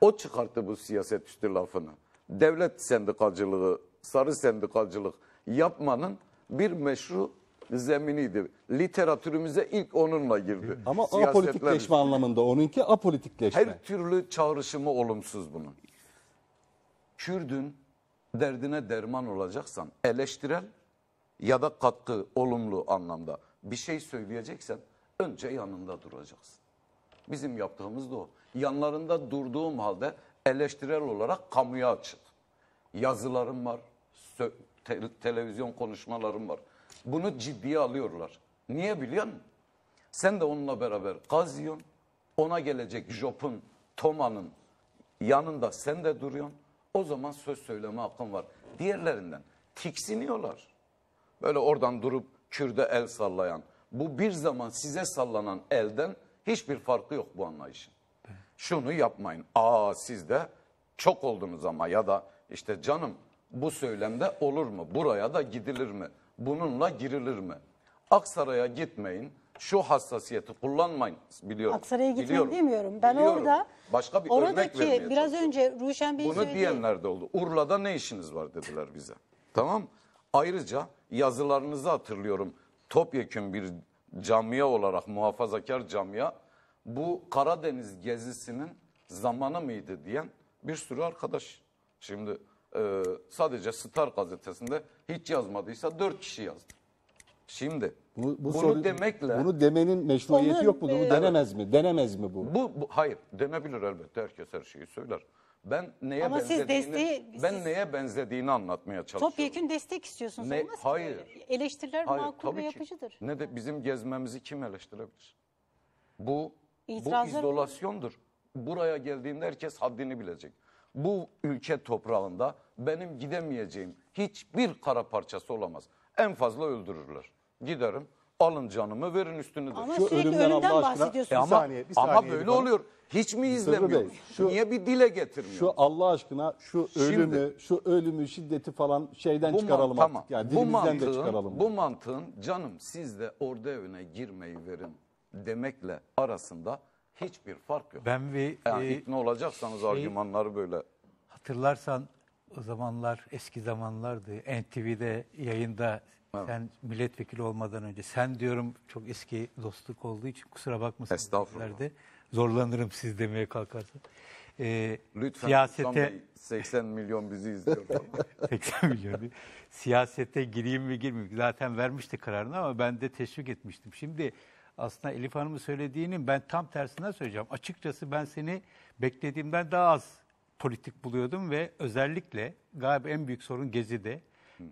O çıkarttı bu siyaset üstü lafını. Devlet sendikacılığı, sarı sendikacılık yapmanın bir meşru zeminiydi. Literatürümüze ilk onunla girdi. Ama Siyasetler... apolitikleşme
anlamında onunki apolitikleşme. Her
türlü çağrışımı olumsuz bunun. Kürdün derdine derman olacaksan eleştirel ya da katkı olumlu anlamda bir şey söyleyeceksen önce yanında duracaksın. Bizim yaptığımız da o. Yanlarında durduğum halde eleştirel olarak kamuya açık. Yazılarım var, te televizyon konuşmalarım var. Bunu ciddiye alıyorlar. Niye biliyor musun? Sen de onunla beraber kazıyorsun. Ona gelecek Jop'un, Toma'nın yanında sen de duruyorsun. O zaman söz söyleme hakkın var. Diğerlerinden tiksiniyorlar böyle oradan durup Kürde el sallayan. Bu bir zaman size sallanan elden hiçbir farkı yok bu anlayışın. Şunu yapmayın. Aa siz de çok oldunuz ama ya da işte canım bu söylemde olur mu? Buraya da gidilir mi? Bununla girilir mi? Aksaray'a gitmeyin. Şu hassasiyeti kullanmayın biliyorum. Aksaray'a gitmeyin
demiyorum. Ben biliyorum. orada
Başka bir oradaki örnek biraz
önce Ruşen Bey Bunu söyledi. diyenler
de oldu. Urla'da ne işiniz var dediler bize. Tamam Ayrıca yazılarınızı hatırlıyorum. Topyekün bir camia olarak muhafazakar camia bu Karadeniz gezisinin zamanı mıydı diyen bir sürü arkadaş. Şimdi e, sadece Star gazetesinde hiç yazmadıysa dört kişi yazdı.
Şimdi bu, bu bunu soru, demekle bunu demenin meşruiyeti yok mu? Bunu e, denemez mi? Denemez mi bu?
Bu, bu hayır denebilir elbette herkes her şeyi söyler. Ben neye Ama siz desteği- ben siz- neye benzediğini anlatmaya çalışıyorum.
Topyekün destek istiyorsunuz Ne- olmaz hayır. böyle. Eleştiriler Hayır, makul ve yapıcıdır. Ne
de bizim gezmemizi kim eleştirebilir? Bu İtirazlar olur. izolasyondur. Buraya geldiğinde herkes haddini bilecek. Bu ülke toprağında benim gidemeyeceğim hiçbir kara parçası olamaz. En fazla öldürürler. Giderim. Alın canımı verin üstünü de. Ama Şu sürekli ölümden, ölümden Allah aşkına- bahsediyorsun. E ama, saniye, bir ama böyle lütfen. oluyor.
Hiç mi izlemiyoruz? Niye bir dile getirmiyor? Şu Allah aşkına şu Şimdi- ölümü, şu ölümü, şiddeti falan şeyden çıkaralım man- artık. Yani bu mantığın, de çıkaralım. Bu
mantığın canım siz de orada evine girmeyi verin demekle arasında hiçbir fark yok. Ben bir yani e, ikna olacaksanız şey- argümanları böyle
hatırlarsan o zamanlar eski zamanlardı. NTV'de yayında Evet. Sen milletvekili olmadan önce sen diyorum çok eski dostluk olduğu için kusura bakmasın. Estağfurullah. Zorlanırım siz demeye kalkarsa. Ee, Lütfen siyasete Bey,
80 milyon bizi izliyor. 80 milyon
Siyasete gireyim mi girmeyeyim zaten vermişti kararını ama ben de teşvik etmiştim. Şimdi aslında Elif Hanım'ın söylediğinin ben tam tersine söyleyeceğim. Açıkçası ben seni beklediğimden daha az politik buluyordum ve özellikle galiba en büyük sorun Gezi'de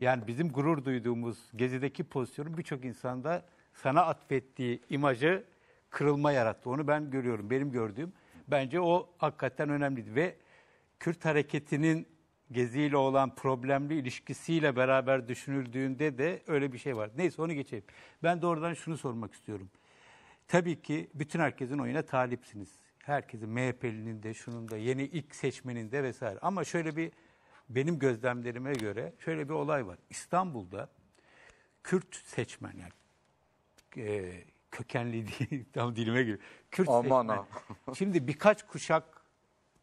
yani bizim gurur duyduğumuz gezideki pozisyonu birçok insanda sana atfettiği imajı kırılma yarattı. Onu ben görüyorum. Benim gördüğüm bence o hakikaten önemliydi ve Kürt hareketinin geziyle olan problemli ilişkisiyle beraber düşünüldüğünde de öyle bir şey var. Neyse onu geçeyim. Ben doğrudan şunu sormak istiyorum. Tabii ki bütün herkesin oyuna talipsiniz. Herkesin MHP'linin de şunun da yeni ilk seçmenin de vesaire. Ama şöyle bir benim gözlemlerime göre şöyle bir olay var. İstanbul'da Kürt seçmen yani e, kökenli değil tam dilime giriyor.
Kürt Aman seçmen. Ha.
Şimdi birkaç kuşak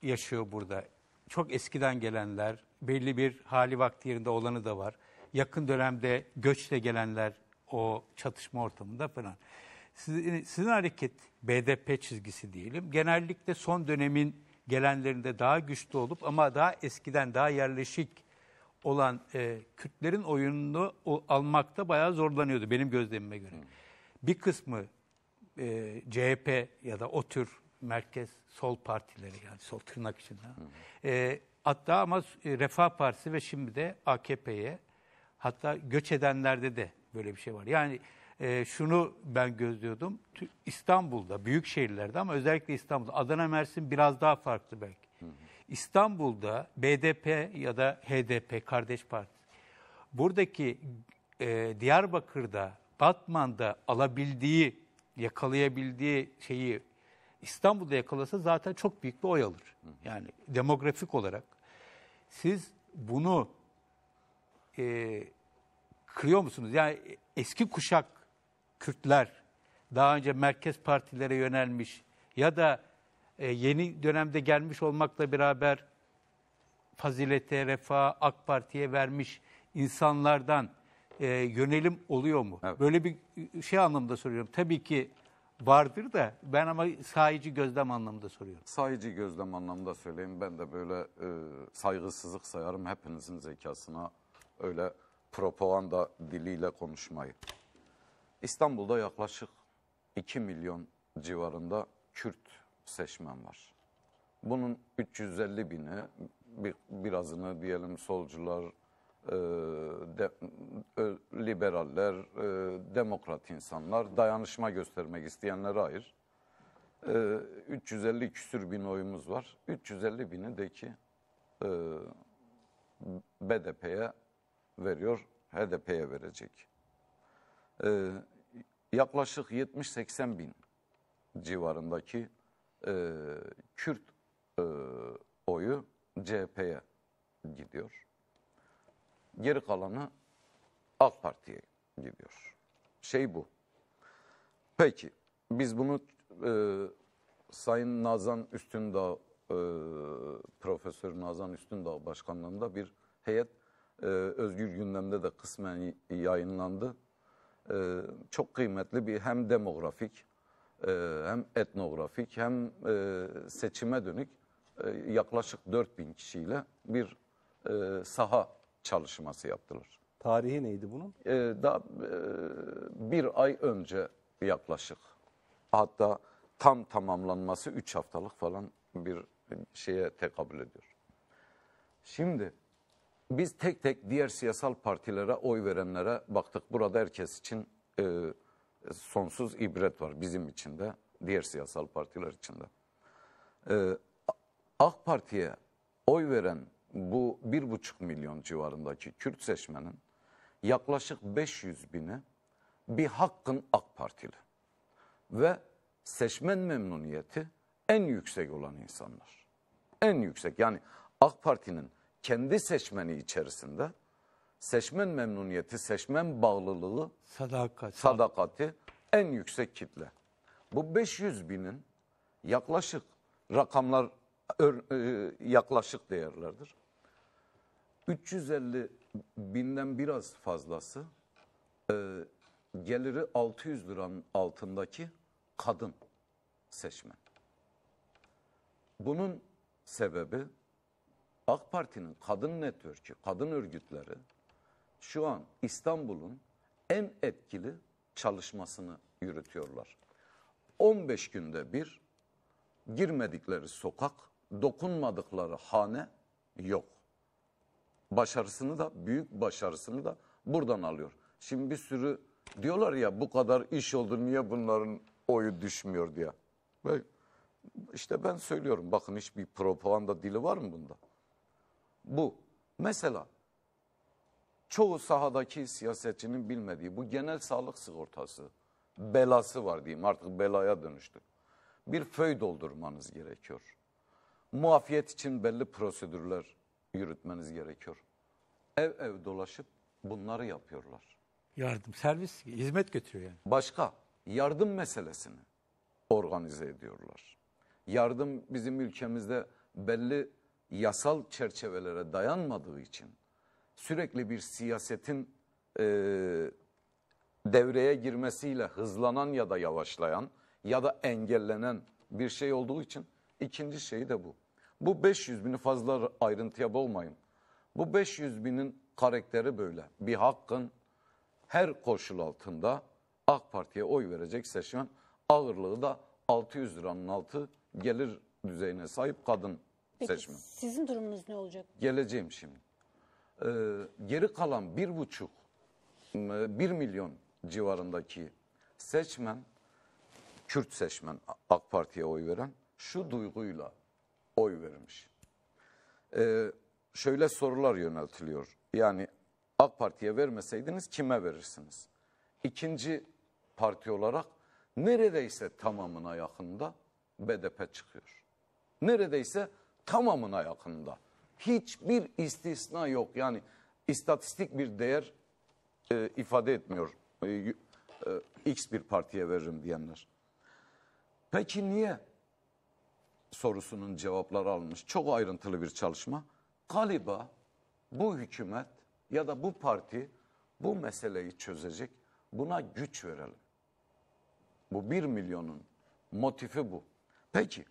yaşıyor burada. Çok eskiden gelenler, belli bir hali vakti yerinde olanı da var. Yakın dönemde göçle gelenler o çatışma ortamında falan. Sizin, sizin hareket BDP çizgisi diyelim. Genellikle son dönemin gelenlerinde daha güçlü olup ama daha eskiden daha yerleşik olan e, Kürtlerin oyununu o, almakta bayağı zorlanıyordu benim gözlemime göre. Bir kısmı e, CHP ya da o tür merkez sol partileri yani sol tırnak içinde. E, hatta ama e, Refah Partisi ve şimdi de AKP'ye hatta göç edenlerde de böyle bir şey var. Yani e, şunu ben gözlüyordum. İstanbul'da, büyük şehirlerde ama özellikle İstanbul'da, Adana, Mersin biraz daha farklı belki. Hı hı. İstanbul'da BDP ya da HDP, Kardeş Parti, buradaki e, Diyarbakır'da, Batman'da alabildiği, yakalayabildiği şeyi İstanbul'da yakalasa zaten çok büyük bir oy alır. Hı hı. Yani demografik olarak. Siz bunu e, kırıyor musunuz? Yani eski kuşak Kürtler, daha önce merkez partilere yönelmiş ya da e, yeni dönemde gelmiş olmakla beraber fazilete, refah AK Parti'ye vermiş insanlardan e, yönelim oluyor mu? Evet. Böyle bir e, şey anlamda soruyorum. Tabii ki vardır da ben ama sayıcı gözlem anlamında
soruyorum. Sayıcı gözlem anlamında söyleyeyim. Ben de böyle e, saygısızlık sayarım hepinizin zekasına öyle propaganda diliyle konuşmayı. İstanbul'da yaklaşık 2 milyon civarında Kürt seçmen var. Bunun 350 bini bir, birazını diyelim solcular, e, de, e, liberaller, e, demokrat insanlar dayanışma göstermek isteyenlere hayır. E, 350 küsür bin oyumuz var. 350 bini de ki e, BDP'ye veriyor, HDP'ye verecek e, yaklaşık 70-80 bin civarındaki e, Kürt e, oyu CHP'ye gidiyor. Geri kalanı AK Parti'ye gidiyor. Şey bu. Peki biz bunu e, Sayın Nazan Üstündağ, e, Profesör Nazan Üstündağ başkanlığında bir heyet e, Özgür Gündem'de de kısmen yayınlandı e, çok kıymetli bir hem demografik e, hem etnografik hem e, seçime dönük e, yaklaşık 4000 kişiyle bir e, saha çalışması yaptılar.
Tarihi neydi bunun? E, ee,
daha e, bir ay önce yaklaşık hatta tam tamamlanması 3 haftalık falan bir e, şeye tekabül ediyor. Şimdi biz tek tek diğer siyasal partilere oy verenlere baktık. Burada herkes için e, sonsuz ibret var bizim için de diğer siyasal partiler için de. E, AK Parti'ye oy veren bu bir buçuk milyon civarındaki Kürt seçmenin yaklaşık 500 bini bir hakkın AK Partili ve seçmen memnuniyeti en yüksek olan insanlar. En yüksek yani AK Parti'nin kendi seçmeni içerisinde seçmen memnuniyeti, seçmen bağlılığı, sadakat, sadakati en yüksek kitle. Bu 500 binin yaklaşık rakamlar e, yaklaşık değerlerdir. 350 binden biraz fazlası e, geliri 600 liranın altındaki kadın seçmen. Bunun sebebi AK Parti'nin kadın network'ü, kadın örgütleri şu an İstanbul'un en etkili çalışmasını yürütüyorlar. 15 günde bir girmedikleri sokak, dokunmadıkları hane yok. Başarısını da, büyük başarısını da buradan alıyor. Şimdi bir sürü diyorlar ya bu kadar iş oldu niye bunların oyu düşmüyor diye. Ve işte ben söylüyorum bakın hiçbir propaganda dili var mı bunda? bu. Mesela çoğu sahadaki siyasetçinin bilmediği bu genel sağlık sigortası belası var diyeyim artık belaya dönüştü. Bir föy doldurmanız gerekiyor. Muafiyet için belli prosedürler yürütmeniz gerekiyor. Ev ev dolaşıp bunları yapıyorlar.
Yardım, servis, hizmet götürüyor yani.
Başka yardım meselesini organize ediyorlar. Yardım bizim ülkemizde belli yasal çerçevelere dayanmadığı için sürekli bir siyasetin e, devreye girmesiyle hızlanan ya da yavaşlayan ya da engellenen bir şey olduğu için ikinci şey de bu. Bu 500 bini fazla ayrıntıya bulmayın. Bu 500 binin karakteri böyle. Bir hakkın her koşul altında AK Parti'ye oy verecek seçmen ağırlığı da 600 liranın altı gelir düzeyine sahip kadın Peki seçmen. sizin
durumunuz ne olacak?
Geleceğim şimdi. Ee, geri kalan bir buçuk, bir milyon civarındaki seçmen, Kürt seçmen AK Parti'ye oy veren şu duyguyla oy vermiş. Ee, şöyle sorular yöneltiliyor. Yani AK Parti'ye vermeseydiniz kime verirsiniz? İkinci parti olarak neredeyse tamamına yakında BDP çıkıyor. Neredeyse tamamına yakında. Hiçbir istisna yok. Yani istatistik bir değer e, ifade etmiyor. E, e, X bir partiye veririm diyenler. Peki niye? Sorusunun cevapları alınmış. Çok ayrıntılı bir çalışma. Galiba bu hükümet ya da bu parti bu meseleyi çözecek. Buna güç verelim. Bu bir milyonun motifi bu. Peki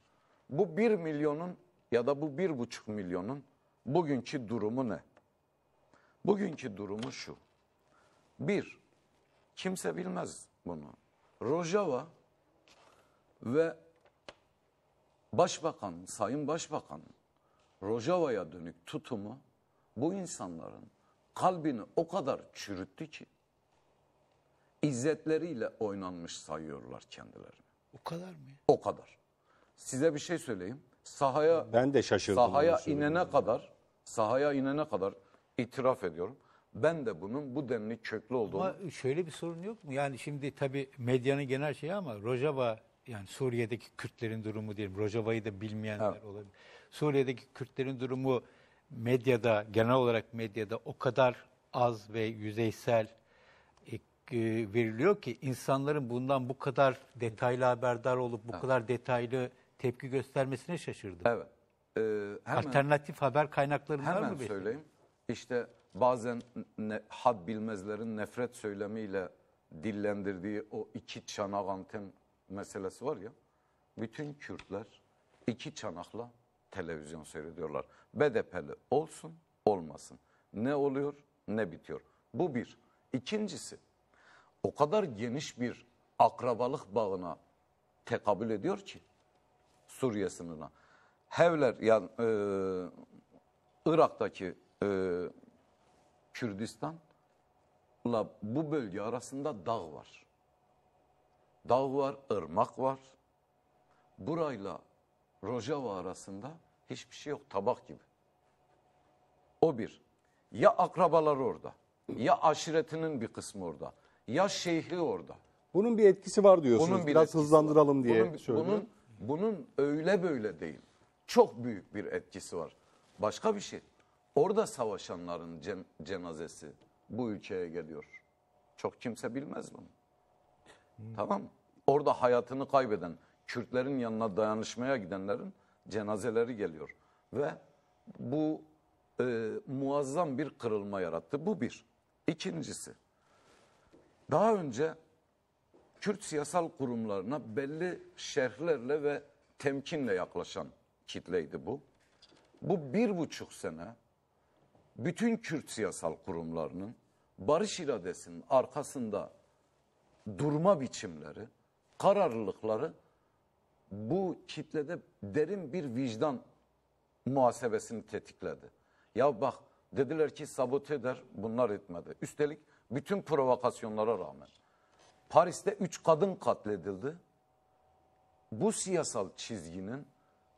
bu bir milyonun ya da bu bir buçuk milyonun bugünkü durumu ne? Bugünkü durumu şu. Bir, kimse bilmez bunu. Rojava ve Başbakan, Sayın Başbakan Rojava'ya dönük tutumu bu insanların kalbini o kadar çürüttü ki izzetleriyle oynanmış sayıyorlar kendilerini. O kadar mı? O kadar. Size bir şey söyleyeyim sahaya
ben de şaşırdım. Sahaya inene
kadar, sahaya inene kadar itiraf ediyorum. Ben de bunun bu denli çöklü olduğunu.
Ama
şöyle bir sorun yok mu? Yani şimdi tabii medyanın genel şeyi ama Rojava yani Suriye'deki Kürtlerin durumu diyelim. Rojava'yı da bilmeyenler evet. olabilir. Suriye'deki Kürtlerin durumu medyada genel olarak medyada o kadar az ve yüzeysel e, e, veriliyor ki insanların bundan bu kadar detaylı haberdar olup bu evet. kadar detaylı tepki göstermesine şaşırdım. Evet. Ee, hemen, Alternatif haber kaynakları var mı? Hemen söyleyeyim.
İşte bazen ne, had bilmezlerin nefret söylemiyle dillendirdiği o iki çanak anten meselesi var ya. Bütün Kürtler iki çanakla televizyon seyrediyorlar. BDP'li olsun olmasın. Ne oluyor ne bitiyor. Bu bir. İkincisi o kadar geniş bir akrabalık bağına tekabül ediyor ki Suriye sınırına. Hevler yani e, Irak'taki e, Kürdistan'la bu bölge arasında dağ var. Dağ var, ırmak var. Burayla Rojava arasında hiçbir şey yok tabak gibi. O bir. Ya akrabalar orada, ya aşiretinin bir kısmı orada, ya şeyhi orada.
Bunun bir etkisi var diyorsunuz. Bunun bir Biraz hızlandıralım var. diye bunun, söylüyorum. Bunun
bunun öyle böyle değil. Çok büyük bir etkisi var. Başka bir şey. Orada savaşanların cen cenazesi bu ülkeye geliyor. Çok kimse bilmez bunu. Hmm. Tamam Orada hayatını kaybeden, Kürtlerin yanına dayanışmaya gidenlerin cenazeleri geliyor. Ve bu e, muazzam bir kırılma yarattı. Bu bir. İkincisi, daha önce Kürt siyasal kurumlarına belli şerhlerle ve temkinle yaklaşan kitleydi bu. Bu bir buçuk sene bütün Kürt siyasal kurumlarının barış iradesinin arkasında durma biçimleri, kararlılıkları bu kitlede derin bir vicdan muhasebesini tetikledi. Ya bak dediler ki sabote eder bunlar etmedi. Üstelik bütün provokasyonlara rağmen. Paris'te 3 kadın katledildi. Bu siyasal çizginin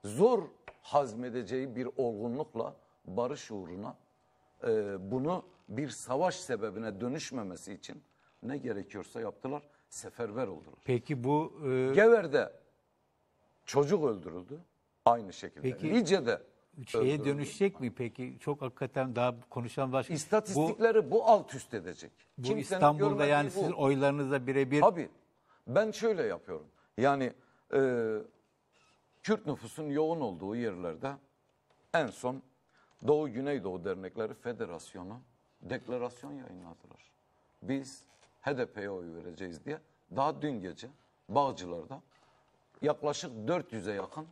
zor hazmedeceği bir olgunlukla barış uğruna e, bunu bir savaş sebebine dönüşmemesi için ne gerekiyorsa yaptılar seferber oldular. Peki bu... E... Gever'de çocuk öldürüldü aynı şekilde. Peki... Lice'de şeye dönüşecek mi peki? Çok hakikaten daha konuşan başka. İstatistikleri bu, bu alt üst edecek. Bu Kimsenin İstanbul'da yani bu. sizin oylarınızla birebir. Abi ben şöyle yapıyorum. Yani e, Kürt nüfusun yoğun olduğu yerlerde en son Doğu Güneydoğu Dernekleri Federasyonu deklarasyon yayınladılar. Biz HDP'ye oy vereceğiz diye daha dün gece Bağcılar'da yaklaşık 400'e yakın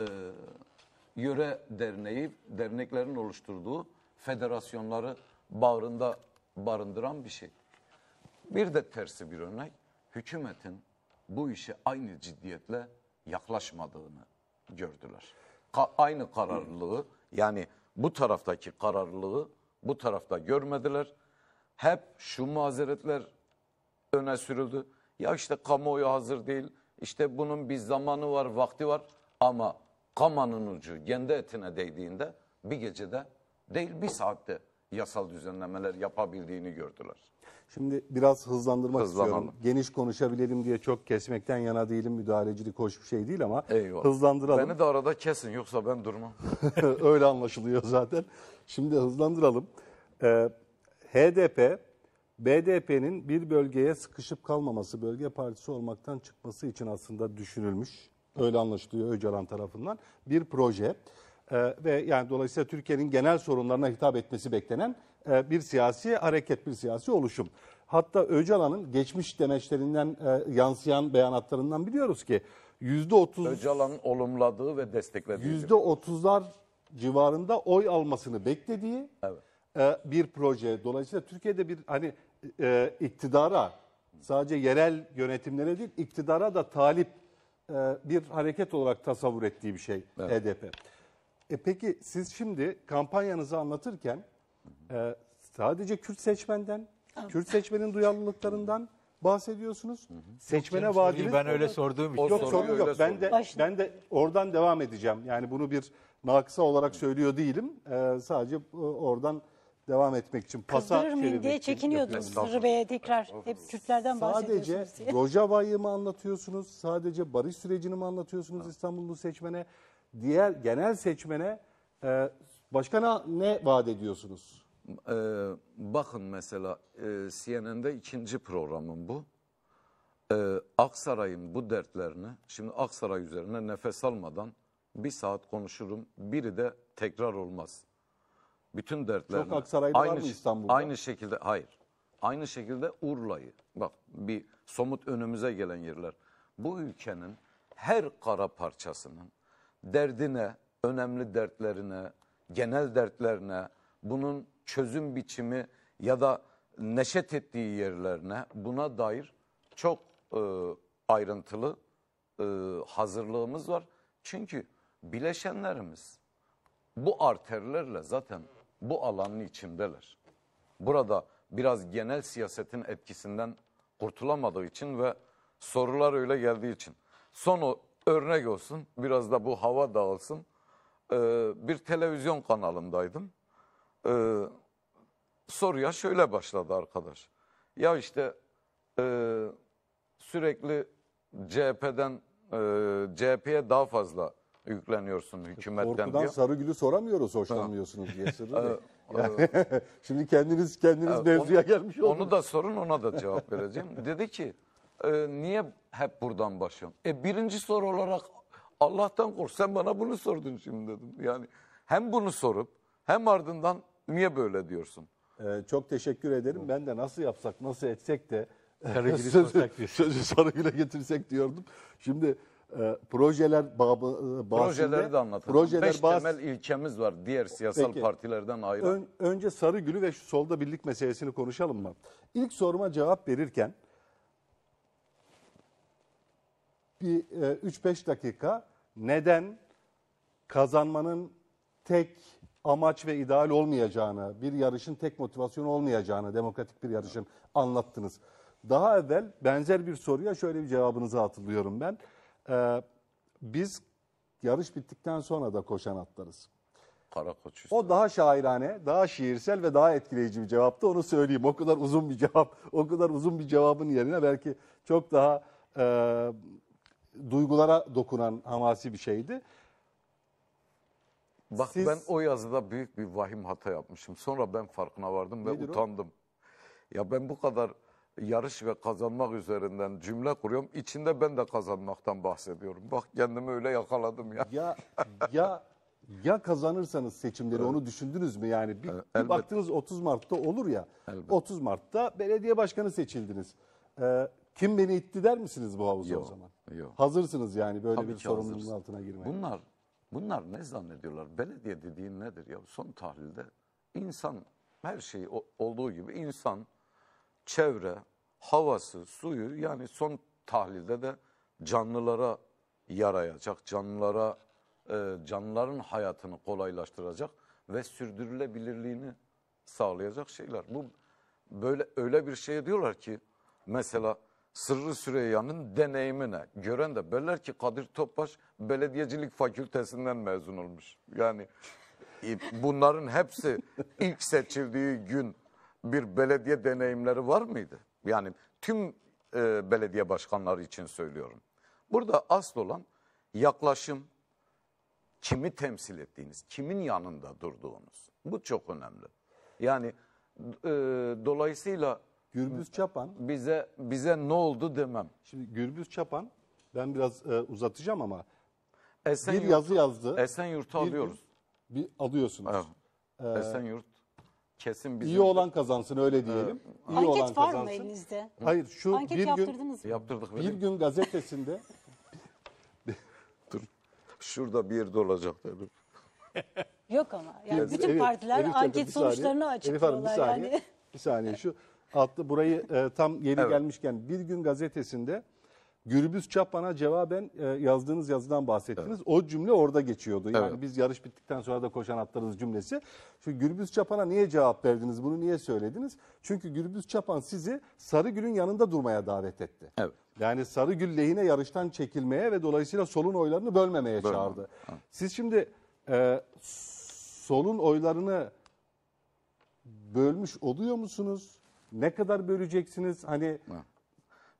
e, yöre derneği, derneklerin oluşturduğu federasyonları bağrında barındıran bir şey. Bir de tersi bir örnek, hükümetin bu işe aynı ciddiyetle yaklaşmadığını gördüler. Ka aynı kararlılığı yani bu taraftaki kararlılığı bu tarafta görmediler. Hep şu mazeretler öne sürüldü. Ya işte kamuoyu hazır değil, işte bunun bir zamanı var, vakti var ama kamanın ucu kendi etine değdiğinde bir gecede değil bir saatte yasal düzenlemeler yapabildiğini gördüler.
Şimdi biraz hızlandırmak Hızlanalım. istiyorum. Geniş konuşabilirim diye çok kesmekten yana değilim. Müdahalecilik hoş bir şey değil ama Eyvallah. hızlandıralım. Beni
de arada kesin yoksa ben durmam.
Öyle anlaşılıyor zaten. Şimdi hızlandıralım. Ee, HDP, BDP'nin bir bölgeye sıkışıp kalmaması, bölge partisi olmaktan çıkması için aslında düşünülmüş öyle anlaşılıyor Öcalan tarafından bir proje e, ve yani dolayısıyla Türkiye'nin genel sorunlarına hitap etmesi beklenen e, bir siyasi hareket, bir siyasi oluşum. Hatta Öcalan'ın geçmiş demeçlerinden e, yansıyan beyanatlarından biliyoruz ki yüzde otuz Öcalan olumladığı ve desteklediği yüzde otuzlar civarında oy almasını beklediği evet. e, bir proje. Dolayısıyla Türkiye'de bir hani e, iktidara sadece yerel yönetimlere değil iktidara da talip e, bir hareket olarak tasavvur ettiği bir şey evet. HDP. E peki siz şimdi kampanyanızı anlatırken e, sadece Kürt seçmenden, Kürt seçmenin duyarlılıklarından bahsediyorsunuz. Hı hı. Seçmene vaadiniz ben öyle sorduğum için. Yok sorun yok. Ben de ben de oradan devam edeceğim. Yani bunu bir nakısa olarak söylüyor değilim. Ee, sadece e, oradan devam etmek için pasa Kızdırır mıyım diye
çekiniyordunuz Sırrı Bey'e tekrar hep Kürtlerden Sadece bahsediyorsunuz diye.
Rojava'yı mı anlatıyorsunuz? Sadece barış sürecini mi anlatıyorsunuz İstanbullu seçmene? Diğer genel seçmene e, başka ne, ne vaat ediyorsunuz? Ee, bakın mesela e, CNN'de ikinci
programım bu. Ee, Aksaray'ın bu dertlerini, şimdi Aksaray üzerine nefes almadan bir saat konuşurum. Biri de tekrar olmaz bütün dertlerine. Çok Aksaraylı aynı, var mı İstanbul'da? Aynı şekilde hayır. Aynı şekilde Urla'yı. Bak bir somut önümüze gelen yerler. Bu ülkenin her kara parçasının derdine, önemli dertlerine, genel dertlerine, bunun çözüm biçimi ya da neşet ettiği yerlerine buna dair çok e, ayrıntılı e, hazırlığımız var. Çünkü bileşenlerimiz bu arterlerle zaten bu alanın içindeler. Burada biraz genel siyasetin etkisinden kurtulamadığı için ve sorular öyle geldiği için. Son örnek olsun biraz da bu hava dağılsın. Ee, bir televizyon kanalındaydım. Ee, soruya şöyle başladı arkadaş. Ya işte e, sürekli CHP'den e, CHP'ye daha fazla yükleniyorsun hükümetten Korkudan
diyor. gülü soramıyoruz hoşlanmıyorsunuz diye Sırrı Bey. Ee, yani, şimdi kendiniz kendiniz yani mevzuya
gelmiş oldunuz. Onu da sorun ona da cevap vereceğim. Dedi ki e, niye hep buradan başlıyorum? E birinci soru olarak Allah'tan kork. Sen bana bunu sordun şimdi dedim. Yani hem bunu sorup hem
ardından niye böyle diyorsun? Ee, çok teşekkür ederim. Ben de nasıl yapsak nasıl etsek de sarı sözü, sözü Sarıgül'e getirsek diyordum. Şimdi ee, projeler babı, e, projeleri de anlatalım. Projeler Beş temel
ilkemiz var diğer siyasal Peki, partilerden ayrı. Ön,
önce Sarıgül'ü ve şu solda birlik meselesini konuşalım mı? İlk soruma cevap verirken bir e, 3-5 dakika neden kazanmanın tek amaç ve ideal olmayacağını, bir yarışın tek motivasyon olmayacağını, demokratik bir yarışın anlattınız. Daha evvel benzer bir soruya şöyle bir cevabınızı hatırlıyorum ben. Ee, biz yarış bittikten sonra da koşan atlarız. Kara koç O daha şairane, daha şiirsel ve daha etkileyici bir cevaptı. Onu söyleyeyim. O kadar uzun bir cevap, o kadar uzun bir cevabın yerine belki çok daha e, duygulara dokunan hamasi bir şeydi.
Bak Siz- ben o yazıda büyük bir vahim hata yapmışım. Sonra ben farkına vardım ve Nedir o? utandım. Ya ben bu kadar yarış ve kazanmak üzerinden cümle kuruyorum. İçinde ben de kazanmaktan bahsediyorum. Bak kendimi öyle yakaladım ya. Ya
ya ya kazanırsanız seçimleri evet. onu düşündünüz mü yani? Bir, evet, bir baktınız 30 Mart'ta olur ya. Elbet. 30 Mart'ta belediye başkanı seçildiniz. Ee, kim beni itti der misiniz bu havuza yok, o zaman? Yok. Hazırsınız yani böyle Tabii bir sorumluluğun altına girmeye. Bunlar
bunlar ne zannediyorlar? Belediye dediğin nedir ya? Son tahlilde insan her şey olduğu gibi insan çevre, havası, suyu yani son tahlilde de canlılara yarayacak, canlılara e, canlıların hayatını kolaylaştıracak ve sürdürülebilirliğini sağlayacak şeyler. Bu böyle öyle bir şey diyorlar ki mesela Sırrı Süreyya'nın deneyimine gören de beller ki Kadir Topbaş belediyecilik fakültesinden mezun olmuş. Yani e, bunların hepsi ilk seçildiği gün bir belediye deneyimleri var mıydı? Yani tüm e, belediye başkanları için söylüyorum. Burada asıl olan yaklaşım, kimi temsil ettiğiniz, kimin yanında durduğunuz. Bu çok önemli. Yani e, dolayısıyla Gürbüz Çapan
bize bize ne oldu demem. Şimdi Gürbüz Çapan ben biraz e, uzatacağım ama Esenyurt, bir yazı yazdı. esen yurt alıyoruz. Bir, bir alıyorsunuz. Evet. Ee, Esenyurt kesin bizim... İyi olan kazansın öyle ee, diyelim. İyi Anket olan var kazansın. mı elinizde? Hayır şu Anket bir gün mı? Yaptırdık. bir gün gazetesinde Dur, Şurada bir yerde olacak dedim.
Yok ama. Yani bütün Elif- partiler Elif anket saniye. sonuçlarını açıklıyorlar bir saniye. yani.
Bir saniye şu altta burayı e, tam yeni Evet. gelmişken bir gün gazetesinde Gürbüz Çapan'a cevaben e, yazdığınız yazıdan bahsettiniz. Evet. O cümle orada geçiyordu. Yani evet. biz yarış bittikten sonra da koşan atlarız cümlesi. Şu Gürbüz Çapan'a niye cevap verdiniz? Bunu niye söylediniz? Çünkü Gürbüz Çapan sizi sarı gülün yanında durmaya davet etti. Evet. Yani Sarıgül lehine yarıştan çekilmeye ve dolayısıyla solun oylarını bölmemeye Bölmem. çağırdı. Ha. Siz şimdi e, solun oylarını bölmüş oluyor musunuz? Ne kadar böleceksiniz? Hani ha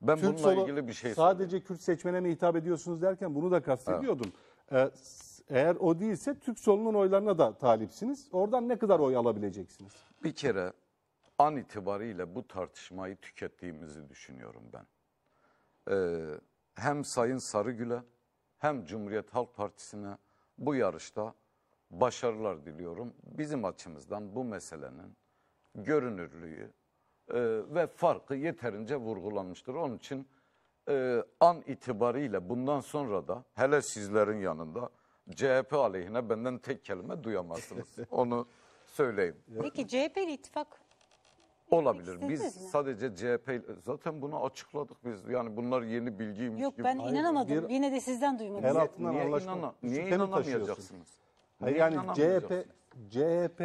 ben Türk bununla ilgili bir şey Sadece söyleyeyim. Kürt seçmene mi hitap ediyorsunuz derken bunu da kastediyordum. Evet. Ee, eğer o değilse Türk solunun oylarına da talipsiniz. Oradan ne kadar oy alabileceksiniz?
Bir kere an itibariyle bu tartışmayı tükettiğimizi düşünüyorum ben. Ee, hem Sayın Sarıgül'e hem Cumhuriyet Halk Partisi'ne bu yarışta başarılar diliyorum. Bizim açımızdan bu meselenin görünürlüğü, ee, ve farkı yeterince vurgulanmıştır. Onun için e, an itibariyle bundan sonra da hele sizlerin yanında CHP aleyhine benden tek kelime duyamazsınız. Onu söyleyeyim.
Peki CHP ittifak
Olabilir. Biz mi? sadece CHP zaten bunu açıkladık biz. Yani bunlar yeni bilgiymiş Yok gibi. ben inanamadım. Bir, Yine
de sizden duymadım. El altından niye, anlaşma. inana,
niye inanamayacaksınız? Hayır niye yani CHP CHP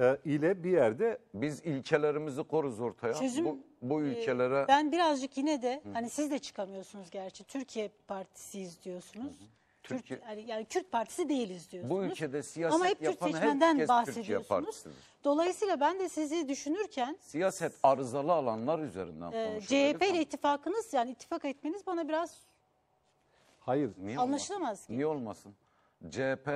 e, ile bir yerde Biz ilkelerimizi koruz ortaya. Çözüm, bu, bu ülkelere e, Ben
birazcık yine de hani siz de çıkamıyorsunuz gerçi. Türkiye Partisiyiz diyorsunuz. Türk- Türkiye- yani, yani Kürt Partisi değiliz diyorsunuz. ülkede
siyaset Ama hep Kürt yapan seçmenden herkes bahsediyorsunuz. Partisidir.
Dolayısıyla ben de sizi düşünürken
siyaset arızalı alanlar üzerinden e, ee, CHP
ile ittifakınız yani ittifak etmeniz bana biraz
hayır Niye olmasın? anlaşılamaz ki. Niye olmasın? CHP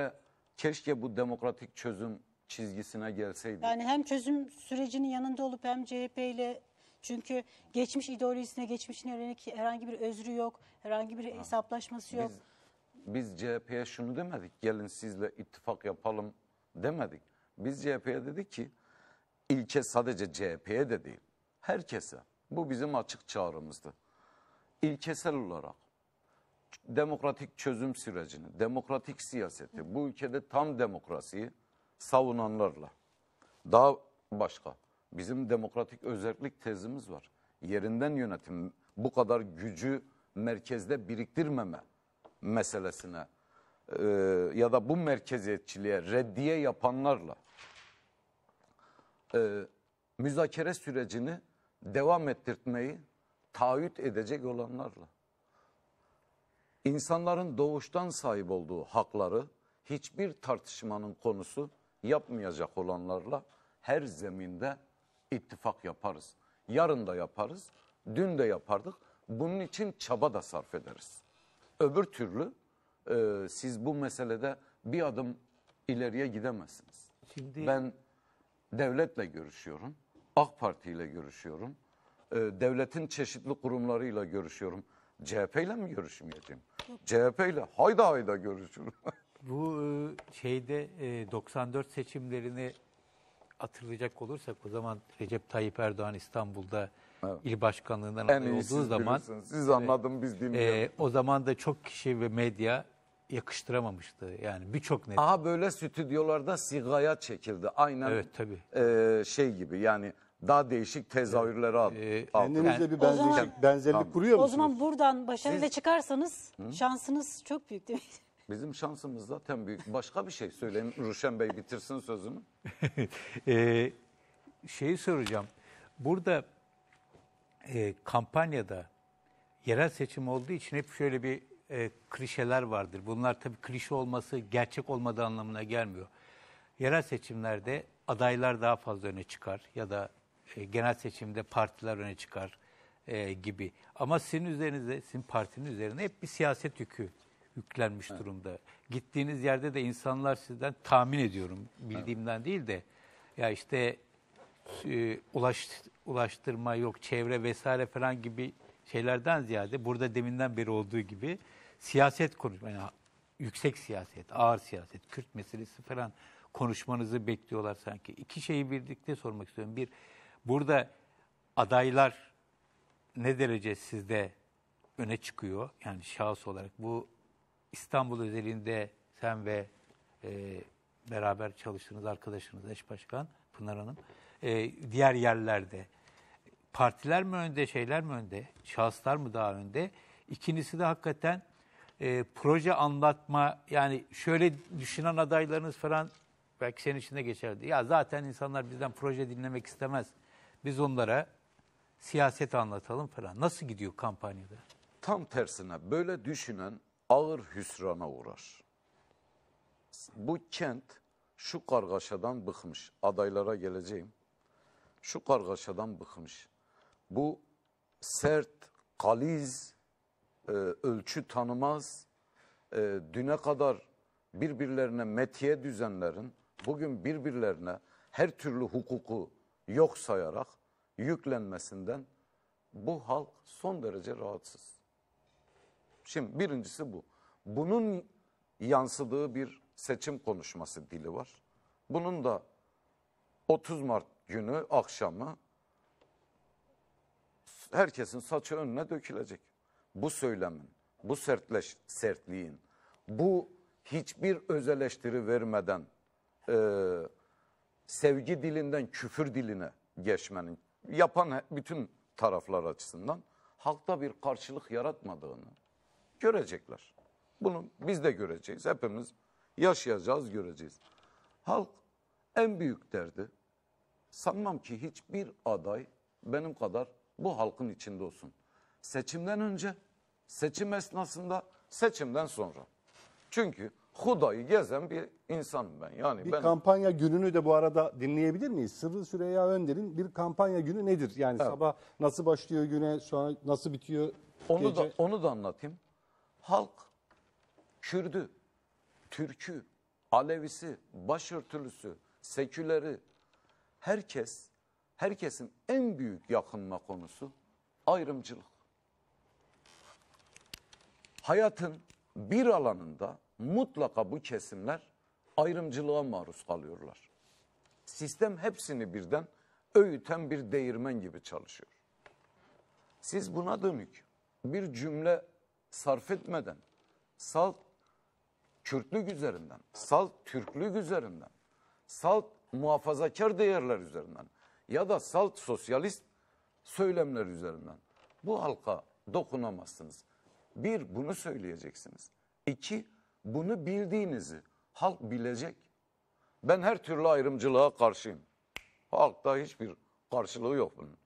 keşke bu demokratik çözüm çizgisine gelseydi. Yani
hem çözüm sürecinin yanında olup hem CHP ile çünkü geçmiş ideolojisine, geçmişine yönelik herhangi bir özrü yok, herhangi bir hesaplaşması yok.
Biz, biz CHP'ye şunu demedik, gelin sizle ittifak yapalım demedik. Biz CHP'ye dedik ki, ilke sadece CHP'ye de değil, herkese. Bu bizim açık çağrımızdı. İlkesel olarak demokratik çözüm sürecini, demokratik siyaseti, bu ülkede tam demokrasiyi, savunanlarla. Daha başka bizim demokratik özellik tezimiz var. Yerinden yönetim bu kadar gücü merkezde biriktirmeme meselesine e, ya da bu merkeziyetçiliğe reddiye yapanlarla e, müzakere sürecini devam ettirtmeyi taahhüt edecek olanlarla. İnsanların doğuştan sahip olduğu hakları hiçbir tartışmanın konusu yapmayacak olanlarla her zeminde ittifak yaparız. Yarın da yaparız, dün de yapardık. Bunun için çaba da sarf ederiz. Öbür türlü e, siz bu meselede bir adım ileriye gidemezsiniz. Şimdi... Ben devletle görüşüyorum, AK Parti ile görüşüyorum, e, devletin çeşitli kurumlarıyla görüşüyorum. CHP ile mi görüşmeyeceğim? CHP ile hayda hayda görüşürüm.
Bu e, şeyde 94 e, seçimlerini hatırlayacak olursak o zaman Recep Tayyip Erdoğan İstanbul'da evet. il başkanlığından aday olduğu zaman bilirsiniz. siz anladın biz e, dinliyoruz. E, o zaman da çok kişi ve medya yakıştıramamıştı. Yani birçok ne.
Aha böyle stüdyolarda sigaya çekildi. Aynen evet, tabii. E, şey gibi yani daha değişik tezahürlere aldı. Ee, Kendinizle bir benzeşik, zaman, benzerlik kuruyor musunuz? O zaman
buradan başarıyla çıkarsanız Hı? şansınız çok büyük değil mi?
Bizim şansımız zaten büyük. Başka bir şey söyleyin. Ruşen Bey bitirsin sözümü.
e, şeyi soracağım. Burada e, kampanyada yerel seçim olduğu için hep şöyle bir e, klişeler vardır. Bunlar tabii klişe olması gerçek olmadığı anlamına gelmiyor. Yerel seçimlerde adaylar daha fazla öne çıkar ya da e, genel seçimde partiler öne çıkar e, gibi. Ama sizin üzerinize, sizin partinin üzerine hep bir siyaset yükü yüklenmiş evet. durumda. Gittiğiniz yerde de insanlar sizden tahmin ediyorum bildiğimden evet. değil de ya işte e, ulaş, ulaştırma yok çevre vesaire falan gibi şeylerden ziyade burada deminden beri olduğu gibi siyaset konuşma yani yüksek siyaset, ağır siyaset, Kürt meselesi falan konuşmanızı bekliyorlar sanki. İki şeyi birlikte sormak istiyorum. Bir, burada adaylar ne derece sizde öne çıkıyor? Yani şahıs olarak bu İstanbul özelinde sen ve e, beraber çalıştığınız arkadaşınız eş başkan Pınar Hanım e, diğer yerlerde partiler mi önde şeyler mi önde şahıslar mı daha önde İkincisi de hakikaten e, proje anlatma yani şöyle düşünen adaylarınız falan belki senin içinde geçerdi. Ya zaten insanlar bizden proje dinlemek istemez. Biz onlara siyaset
anlatalım falan. Nasıl gidiyor kampanyada? Tam tersine böyle düşünen ağır hüsrana uğrar. Bu kent şu kargaşadan bıkmış. Adaylara geleceğim. Şu kargaşadan bıkmış. Bu sert, kaliz, e, ölçü tanımaz, e, düne kadar birbirlerine metiye düzenlerin, bugün birbirlerine her türlü hukuku yok sayarak yüklenmesinden bu halk son derece rahatsız. Şimdi birincisi bu. Bunun yansıdığı bir seçim konuşması dili var. Bunun da 30 Mart günü akşamı herkesin saçı önüne dökülecek. Bu söylemin, bu sertleş, sertliğin, bu hiçbir öz eleştiri vermeden e, sevgi dilinden küfür diline geçmenin yapan bütün taraflar açısından halkta bir karşılık yaratmadığını Görecekler. Bunu biz de göreceğiz. Hepimiz yaşayacağız, göreceğiz. Halk en büyük derdi. Sanmam ki hiçbir aday benim kadar bu halkın içinde olsun. Seçimden önce, seçim esnasında, seçimden sonra. Çünkü Huda'yı gezen bir insanım ben. Yani bir ben...
kampanya gününü de bu arada dinleyebilir miyiz? Sırrı Süreyya Önder'in bir kampanya günü nedir? Yani evet. sabah nasıl başlıyor güne, sonra nasıl bitiyor? Onu gece... da
onu da anlatayım halk Kürdü, Türkü, Alevisi, başörtülüsü, seküleri herkes herkesin en büyük yakınma konusu ayrımcılık. Hayatın bir alanında mutlaka bu kesimler ayrımcılığa maruz kalıyorlar. Sistem hepsini birden öğüten bir değirmen gibi çalışıyor. Siz buna dönük bir cümle sarf etmeden, salt Kürtlük üzerinden, salt Türklük üzerinden, salt muhafazakar değerler üzerinden ya da salt sosyalist söylemler üzerinden bu halka dokunamazsınız. Bir, bunu söyleyeceksiniz. İki, bunu bildiğinizi halk bilecek. Ben her türlü ayrımcılığa karşıyım. Halkta hiçbir karşılığı yok bunun.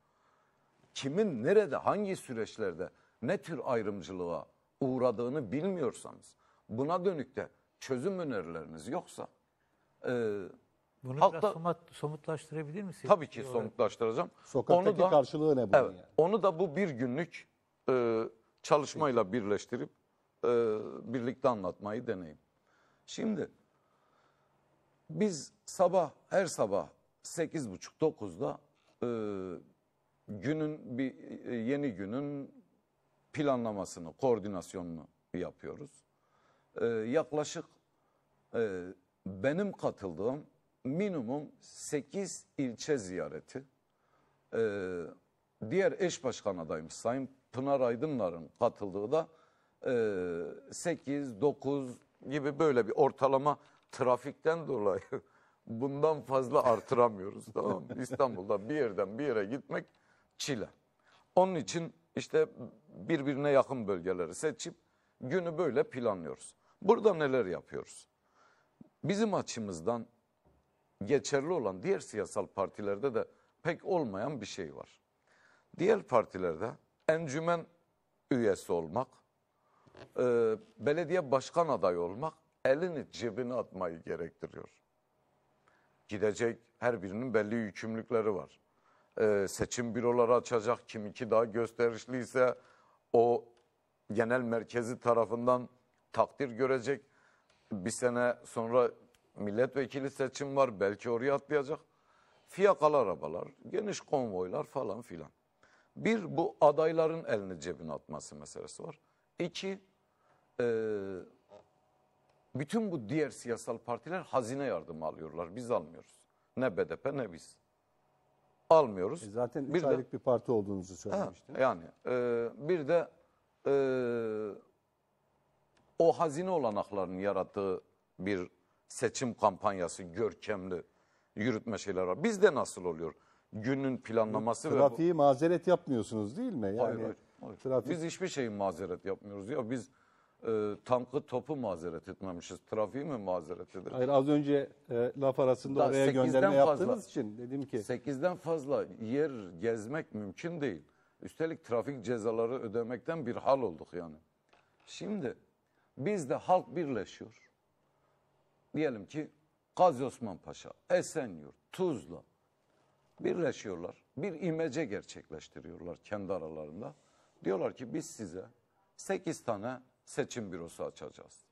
Kimin nerede, hangi süreçlerde, ne tür ayrımcılığa uğradığını bilmiyorsanız, buna dönük de çözüm önerileriniz yoksa... E, Bunu halkta, biraz
somutlaştırabilir misiniz? Tabii ki olarak?
somutlaştıracağım. Sokaktaki onu da, karşılığı ne bunun evet, yani? Onu da bu bir günlük e, çalışmayla birleştirip e, birlikte anlatmayı deneyim. Şimdi biz sabah her sabah 8.30-9'da e, günün bir e, yeni günün planlamasını, koordinasyonunu yapıyoruz. Ee, yaklaşık e, benim katıldığım minimum 8 ilçe ziyareti. Ee, diğer eş başkan adayım Sayın Pınar Aydınlar'ın katıldığı da e, 8, 9 gibi böyle bir ortalama trafikten dolayı bundan fazla artıramıyoruz tamam İstanbul'da bir yerden bir yere gitmek çile. Onun için işte birbirine yakın bölgeleri seçip günü böyle planlıyoruz. Burada neler yapıyoruz? Bizim açımızdan geçerli olan diğer siyasal partilerde de pek olmayan bir şey var. Diğer partilerde encümen üyesi olmak, e, belediye başkan adayı olmak elini cebine atmayı gerektiriyor. Gidecek her birinin belli yükümlülükleri var e, seçim büroları açacak. Kiminki daha gösterişliyse o genel merkezi tarafından takdir görecek. Bir sene sonra milletvekili seçim var belki oraya atlayacak. Fiyakalı arabalar, geniş konvoylar falan filan. Bir bu adayların elini cebine atması meselesi var. İki, e, bütün bu diğer siyasal partiler hazine yardımı alıyorlar. Biz almıyoruz. Ne BDP ne biz almıyoruz.
E zaten 3 aylık de, bir parti olduğunuzu söylemiştiniz.
He, yani e, bir de e, o hazine olanaklarının yarattığı bir seçim kampanyası görkemli yürütme şeyler var. Bizde nasıl oluyor? Günün planlaması trafiği ve... Trafiği
mazeret yapmıyorsunuz değil mi? Yani, hayır, hayır, hayır. Trafik... Biz
hiçbir şeyin mazeret yapmıyoruz ya. Biz e, tankı topu mazeret etmemişiz. Trafiği mi mazeret ederiz? Hayır
az önce e, laf arasında da, oraya gönderme fazla, yaptığınız
için dedim ki. sekizden fazla yer gezmek mümkün değil. Üstelik trafik cezaları ödemekten bir hal olduk yani. Şimdi biz de halk birleşiyor. Diyelim ki Gazi Osman Paşa, Esenyurt, Tuzla birleşiyorlar. Bir imece gerçekleştiriyorlar kendi aralarında. Diyorlar ki biz size 8 tane seçim bürosu açacağız.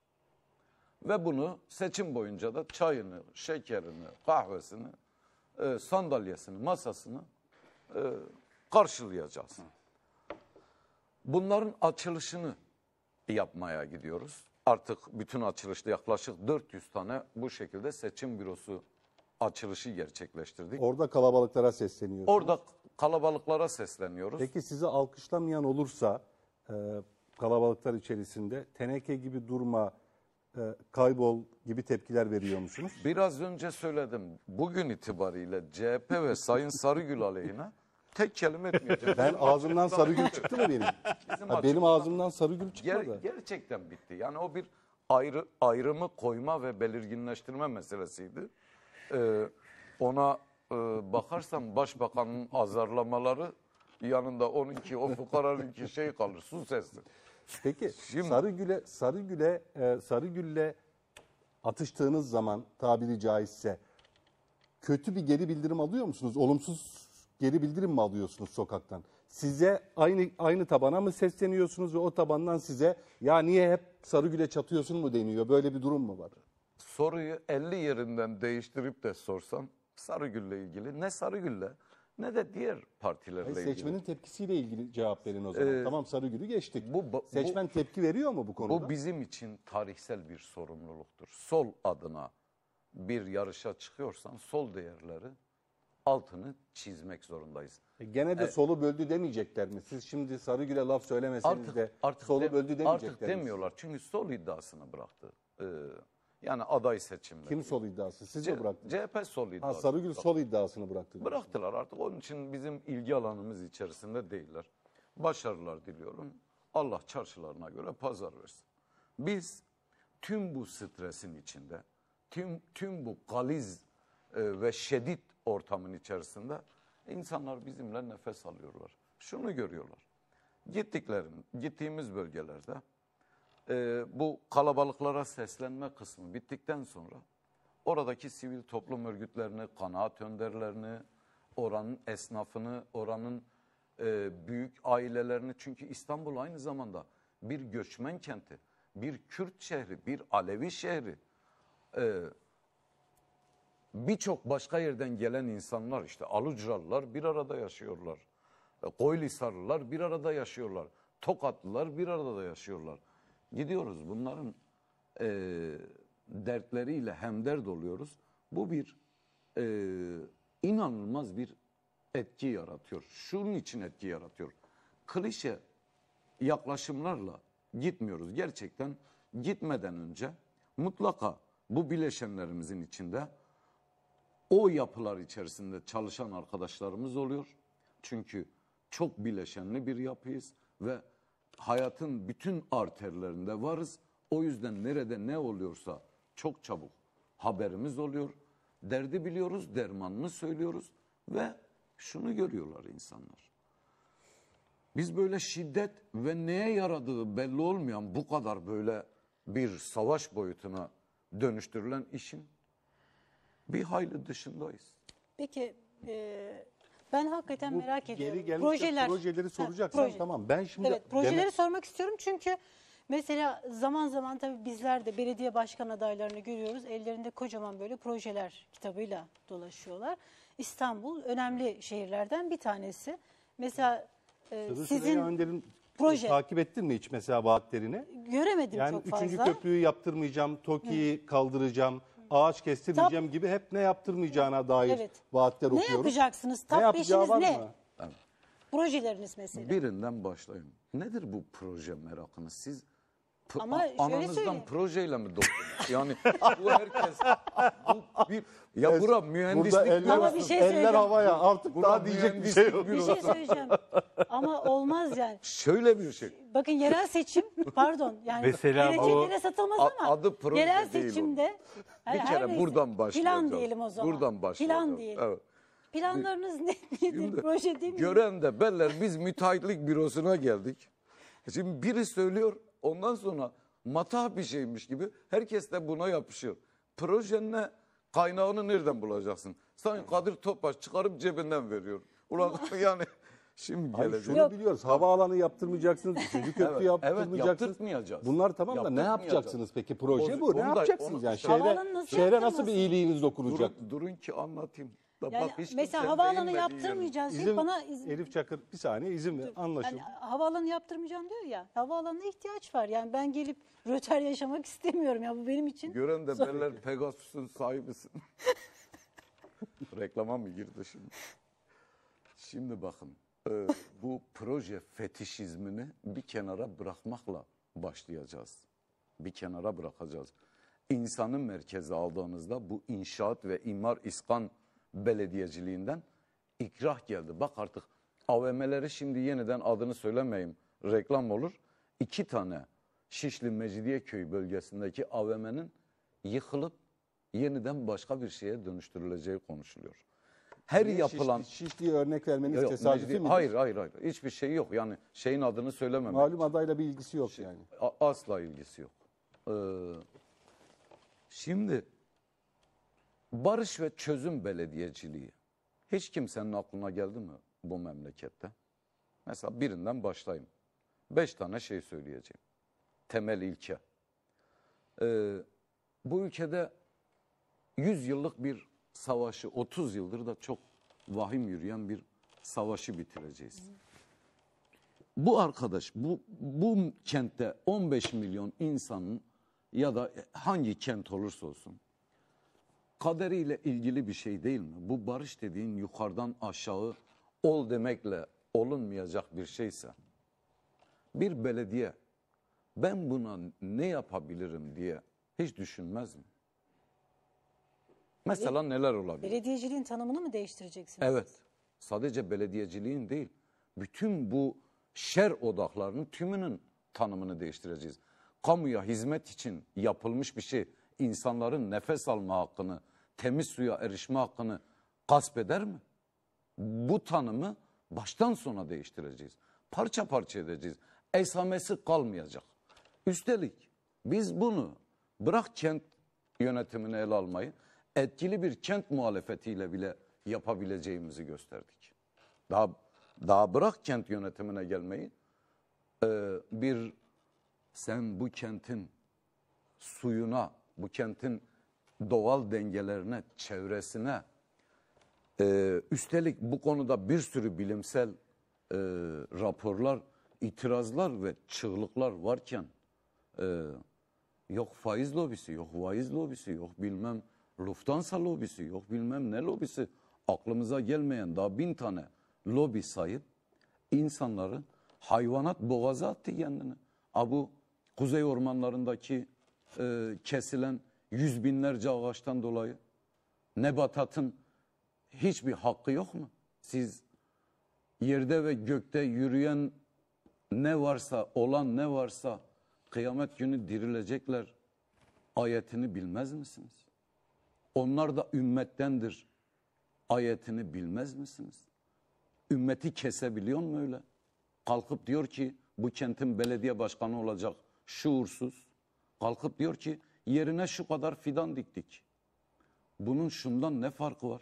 Ve bunu seçim boyunca da çayını, şekerini, kahvesini, e, sandalyesini, masasını e, karşılayacağız. Bunların açılışını yapmaya gidiyoruz. Artık bütün açılışta yaklaşık 400 tane bu şekilde seçim bürosu açılışı gerçekleştirdik.
Orada kalabalıklara sesleniyoruz. Orada
kalabalıklara sesleniyoruz. Peki
sizi alkışlamayan olursa e, kalabalıklar içerisinde teneke gibi durma, e, kaybol gibi tepkiler veriyor musunuz?
Biraz önce söyledim. Bugün itibariyle CHP ve Sayın Sarıgül aleyhine tek kelime etmeyeceğim. Ben ağzımdan Sarıgül çıktı mı benim?
Bizim Ha, benim ağzımdan Sarıgül
çıkmadı. ger- gerçekten bitti. Yani o bir ayrı ayrımı koyma ve belirginleştirme meselesiydi. Ee, ona e, bakarsan başbakanın azarlamaları yanında onunki o fukaranınki şey kalır su sesi.
Peki Şimdi, sarı Sarıgül'e e, gülle atıştığınız zaman tabiri caizse kötü bir geri bildirim alıyor musunuz? Olumsuz geri bildirim mi alıyorsunuz sokaktan? Size aynı aynı tabana mı sesleniyorsunuz ve o tabandan size ya niye hep sarı Sarıgül'e çatıyorsun mu deniyor? Böyle bir durum mu var?
Soruyu 50 yerinden değiştirip de sorsam sarı gülle ilgili ne sarı gülle ne de diğer partilerle ilgili. Seçmenin tepkisiyle ilgili cevap verin o zaman. Ee, tamam
gülü geçtik. Bu, bu, Seçmen bu, tepki veriyor mu bu konuda? Bu bizim için
tarihsel bir sorumluluktur. Sol adına bir yarışa çıkıyorsan sol değerleri altını
çizmek zorundayız. E, gene de ee, solu böldü demeyecekler mi? Siz şimdi sarı Sarıgül'e laf söylemeseniz artık, de artık solu de, böldü demeyecekler Artık demiyorlar
çünkü sol iddiasını bıraktı. Ee, yani aday seçimleri. Kim sol iddiası? Siz mi bıraktınız? CHP sol iddiası. Ha, Sarıgül sol
iddiasını bıraktı.
Bıraktılar artık. Onun için bizim ilgi alanımız içerisinde değiller. Başarılar diliyorum. Allah çarşılarına göre pazar versin. Biz tüm bu stresin içinde, tüm tüm bu galiz e, ve şiddet ortamın içerisinde insanlar bizimle nefes alıyorlar. Şunu görüyorlar. Gittiklerim, gittiğimiz bölgelerde e, bu kalabalıklara seslenme kısmı bittikten sonra oradaki sivil toplum örgütlerini, kanaat önderlerini, oranın esnafını, oranın e, büyük ailelerini çünkü İstanbul aynı zamanda bir göçmen kenti, bir Kürt şehri, bir Alevi şehri. E, Birçok başka yerden gelen insanlar işte Alucralılar bir arada yaşıyorlar. E, Koylisarlılar bir arada yaşıyorlar. Tokatlılar bir arada da yaşıyorlar. Gidiyoruz bunların e, dertleriyle hemderd oluyoruz. Bu bir e, inanılmaz bir etki yaratıyor. Şunun için etki yaratıyor. Klişe yaklaşımlarla gitmiyoruz. Gerçekten gitmeden önce mutlaka bu bileşenlerimizin içinde o yapılar içerisinde çalışan arkadaşlarımız oluyor. Çünkü çok bileşenli bir yapıyız ve hayatın bütün arterlerinde varız. O yüzden nerede ne oluyorsa çok çabuk haberimiz oluyor. Derdi biliyoruz, dermanını söylüyoruz ve şunu görüyorlar insanlar. Biz böyle şiddet ve neye yaradığı belli olmayan bu kadar böyle bir savaş boyutuna dönüştürülen işin bir hayli dışındayız.
Peki e, ben hakikaten Bu merak ediyorum. gelecek projeler. projeleri soracaksan proje. tamam.
Ben şimdi Evet, projeleri demek-
sormak istiyorum çünkü mesela zaman zaman tabii bizler de belediye başkan adaylarını görüyoruz. Ellerinde kocaman böyle projeler kitabıyla dolaşıyorlar. İstanbul önemli şehirlerden bir tanesi. Mesela e, sizin Önder'in
e, proje. takip ettin mi hiç mesela vaatlerini?
göremedim Yani çok fazla. Yani üçüncü
köprüyü yaptırmayacağım, TOKİ'yi kaldıracağım, ağaç kestirmeyeceğim gibi hep ne yaptırmayacağına dair Evet. vaatler Ne okuyoruz. yapacaksınız? Ne yapacağı var ne? mı?
Projeleriniz mesela.
Birinden
başlayayım. Nedir bu proje merakınız? Siz P- Ama ananızdan projeyle mi doldunuz? Yani bu herkes bu bir ya Es- bura mühendislik Burada eller, Ama bir şey eller havaya artık Burada daha diyecek bir şey yok. Bir şey söyleyeceğim.
Ama olmaz yani.
şöyle bir şey.
Bakın yerel seçim pardon yani Mesela bu- geleceklere satılmaz ama
adı proje yerel değil o. seçimde
her- Bir kere neyse, buradan başlayalım. Plan diyelim o zaman. Buradan başlayacağız. Plan diyelim. Evet. Planlarınız ne nedir? Proje değil mi? Gören
de beller biz müteahhitlik bürosuna geldik. Şimdi biri söylüyor Ondan sonra matah bir şeymiş gibi herkes de buna yapışıyor. Projenle kaynağını nereden bulacaksın? Sanki Kadir Topbaş çıkarıp cebinden veriyor. Ulan yani
şimdi gelecek. şunu Yok. biliyoruz. Havaalanı yaptırmayacaksınız, Çocuk köprü Evet, evet yaptırmayacaksınız. yaptırmayacağız. Bunlar tamam da ne yapacaksınız peki? Proje Boz- bu. Ne onu da- yapacaksınız onu- yani? Şehre, nasıl şehre nasıl bir iyiliğiniz dokunacak? Durun, durun ki anlatayım. Yani bak hiç mesela havaalanı değinmediği yaptırmayacağız. İzin, deyip bana izin, Elif Çakır bir saniye izin ver hani anlaşıldı. yani
havaalanı yaptırmayacağım diyor ya. Havaalanına ihtiyaç var. Yani ben gelip röter yaşamak istemiyorum. Ya bu benim için. Gören de derler
Pegasus'un sahibisin. Reklama mı girdi şimdi? Şimdi bakın e, bu proje fetişizmini bir kenara bırakmakla başlayacağız. Bir kenara bırakacağız. İnsanın merkeze aldığınızda bu inşaat ve imar iskan belediyeciliğinden ikrah geldi. Bak artık AVM'leri şimdi yeniden adını söylemeyeyim reklam olur. İki tane Şişli Mecidiyeköy bölgesindeki AVM'nin yıkılıp yeniden başka bir şeye dönüştürüleceği konuşuluyor.
Her Niye yapılan... Şişli, örnek vermeniz yok, tesadüfi Mecidi... Hayır
hayır hayır. Hiçbir şey yok. Yani şeyin adını söylememek. Malum
adayla bir ilgisi yok yani.
Asla ilgisi yok. Ee, şimdi Barış ve çözüm belediyeciliği. Hiç kimsenin aklına geldi mi bu memlekette? Mesela birinden başlayayım. Beş tane şey söyleyeceğim. Temel ilke. Ee, bu ülkede 100 yıllık bir savaşı, 30 yıldır da çok vahim yürüyen bir savaşı bitireceğiz. Bu arkadaş, bu, bu kentte 15 milyon insanın ya da hangi kent olursa olsun kaderiyle ilgili bir şey değil mi? Bu barış dediğin yukarıdan aşağı ol demekle olunmayacak bir şeyse bir belediye ben buna ne yapabilirim diye hiç düşünmez mi? Mesela neler olabilir?
Belediyeciliğin tanımını mı değiştireceksiniz?
Evet. Sadece belediyeciliğin değil. Bütün bu şer odaklarının tümünün tanımını değiştireceğiz. Kamuya hizmet için yapılmış bir şey insanların nefes alma hakkını temiz suya erişme hakkını gasp eder mi? Bu tanımı baştan sona değiştireceğiz. Parça parça edeceğiz. Esamesi kalmayacak. Üstelik biz bunu bırak kent yönetimini ele almayı etkili bir kent muhalefetiyle bile yapabileceğimizi gösterdik. Daha, daha bırak kent yönetimine gelmeyi e, bir sen bu kentin suyuna, bu kentin doğal dengelerine, çevresine e, üstelik bu konuda bir sürü bilimsel e, raporlar, itirazlar ve çığlıklar varken e, yok faiz lobisi, yok vaiz lobisi, yok bilmem Lufthansa lobisi, yok bilmem ne lobisi aklımıza gelmeyen daha bin tane lobi sayıp insanları hayvanat boğaza attı kendini. Abu Kuzey ormanlarındaki e, kesilen yüz binlerce ağaçtan dolayı nebatatın hiçbir hakkı yok mu? Siz yerde ve gökte yürüyen ne varsa, olan ne varsa kıyamet günü dirilecekler ayetini bilmez misiniz? Onlar da ümmettendir ayetini bilmez misiniz? Ümmeti kesebiliyor mu öyle? Kalkıp diyor ki bu kentin belediye başkanı olacak şuursuz. Kalkıp diyor ki Yerine şu kadar fidan diktik. Bunun şundan ne farkı var?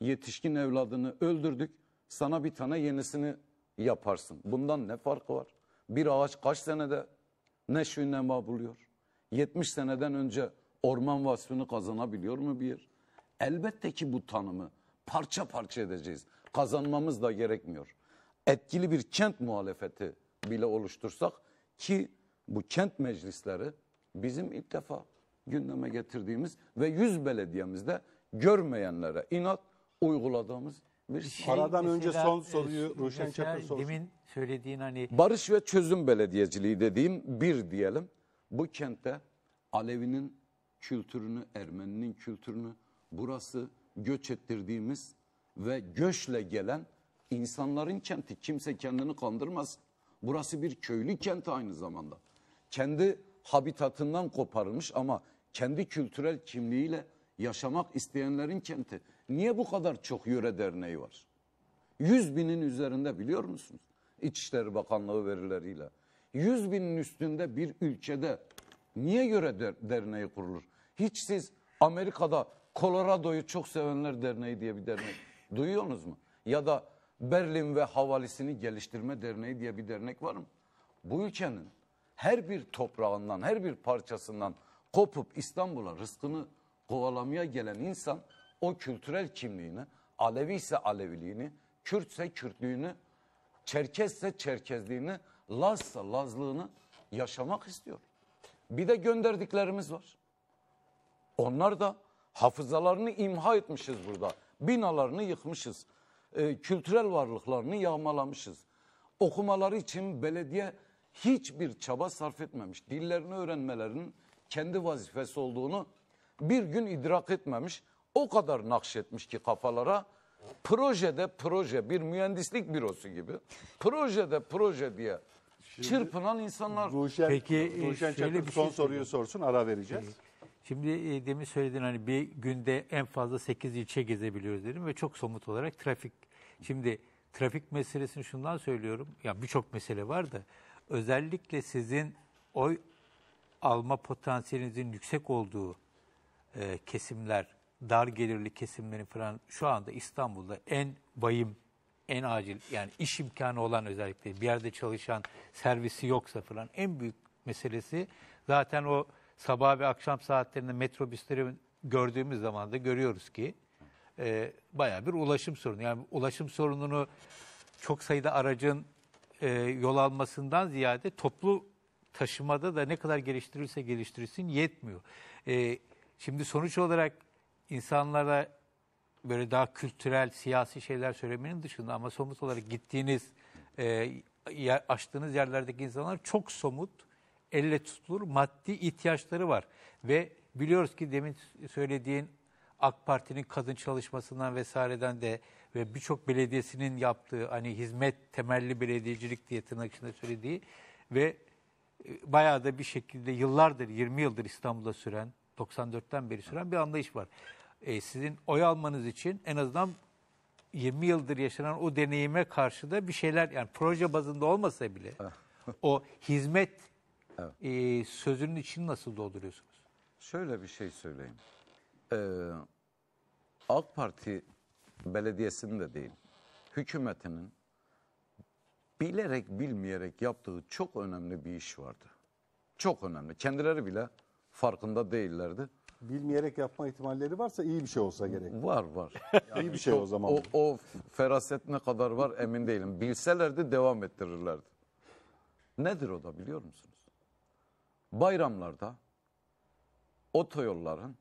Yetişkin evladını öldürdük. Sana bir tane yenisini yaparsın. Bundan ne farkı var? Bir ağaç kaç senede neşvi nema buluyor? 70 seneden önce orman vasfını kazanabiliyor mu bir yer? Elbette ki bu tanımı parça parça edeceğiz. Kazanmamız da gerekmiyor. Etkili bir kent muhalefeti bile oluştursak ki bu kent meclisleri bizim ilk defa gündeme getirdiğimiz ve 100 belediyemizde görmeyenlere inat uyguladığımız bir
şey. Aradan mesela, önce son e, soruyu e, Ruşen Çakır sorsun. Demin
söylediğin hani... Barış ve çözüm belediyeciliği dediğim bir diyelim. Bu kentte Alevi'nin kültürünü, Ermeni'nin kültürünü, burası göç ettirdiğimiz ve göçle gelen insanların kenti. Kimse kendini kandırmaz. Burası bir köylü kenti aynı zamanda. Kendi habitatından koparılmış ama kendi kültürel kimliğiyle yaşamak isteyenlerin kenti. Niye bu kadar çok yöre derneği var? Yüz binin üzerinde biliyor musunuz? İçişleri Bakanlığı verileriyle. Yüz binin üstünde bir ülkede niye yöre der derneği kurulur? Hiç siz Amerika'da Colorado'yu çok sevenler derneği diye bir dernek duyuyorsunuz mu? Ya da Berlin ve havalisini geliştirme derneği diye bir dernek var mı? Bu ülkenin her bir toprağından, her bir parçasından kopup İstanbul'a rızkını kovalamaya gelen insan o kültürel kimliğini, Alevi ise Aleviliğini, Kürt ise Kürtlüğünü, Çerkez ise Çerkezliğini, Laz ise Lazlığını yaşamak istiyor. Bir de gönderdiklerimiz var. Onlar da hafızalarını imha etmişiz burada. Binalarını yıkmışız. E, kültürel varlıklarını yağmalamışız. Okumaları için belediye hiçbir çaba sarf etmemiş. Dillerini öğrenmelerinin kendi vazifesi olduğunu bir gün idrak etmemiş. O kadar nakşetmiş ki kafalara projede proje bir mühendislik bürosu gibi projede proje diye Şimdi,
çırpınan insanlar. Ruşen, Peki e, Ruşen şöyle bir son şey soruyu sorsun ara vereceğiz.
Peki. Şimdi e, demin söyledin hani bir günde en fazla 8 ilçe gezebiliyoruz dedim ve çok somut olarak trafik. Şimdi trafik meselesini şundan söylüyorum. Ya birçok mesele var da özellikle sizin oy alma potansiyelinizin yüksek olduğu e, kesimler, dar gelirli kesimlerin falan şu anda İstanbul'da en bayım, en acil yani iş imkanı olan özellikle bir yerde çalışan servisi yoksa falan en büyük meselesi zaten o sabah ve akşam saatlerinde metrobüsleri gördüğümüz zaman da görüyoruz ki e, bayağı bir ulaşım sorunu. Yani ulaşım sorununu çok sayıda aracın e, yol almasından ziyade toplu taşımada da ne kadar geliştirirse geliştirsin yetmiyor. E, şimdi sonuç olarak insanlara böyle daha kültürel, siyasi şeyler söylemenin dışında ama somut olarak gittiğiniz, e, yer, açtığınız yerlerdeki insanlar çok somut, elle tutulur maddi ihtiyaçları var. Ve biliyoruz ki demin söylediğin AK Parti'nin kadın çalışmasından vesaireden de ve birçok belediyesinin yaptığı hani hizmet temelli belediyecilik diye tırnak içinde söylediği ve e, bayağı da bir şekilde yıllardır 20 yıldır İstanbul'da süren 94'ten beri süren bir anlayış var. E, sizin oy almanız için en azından 20 yıldır yaşanan o deneyime karşı da bir şeyler yani proje bazında olmasa bile o hizmet evet. e, sözünün içini nasıl dolduruyorsunuz?
Şöyle bir şey söyleyeyim. Ee, AK Parti belediyesinin de değil, hükümetinin bilerek bilmeyerek yaptığı çok önemli bir iş vardı. Çok önemli. Kendileri bile farkında değillerdi. Bilmeyerek yapma ihtimalleri varsa iyi bir şey olsa gerek. Var var. Yani iyi bir şey o zaman. O, o feraset ne kadar var emin değilim. Bilselerdi devam ettirirlerdi. Nedir o da biliyor musunuz? Bayramlarda otoyolların,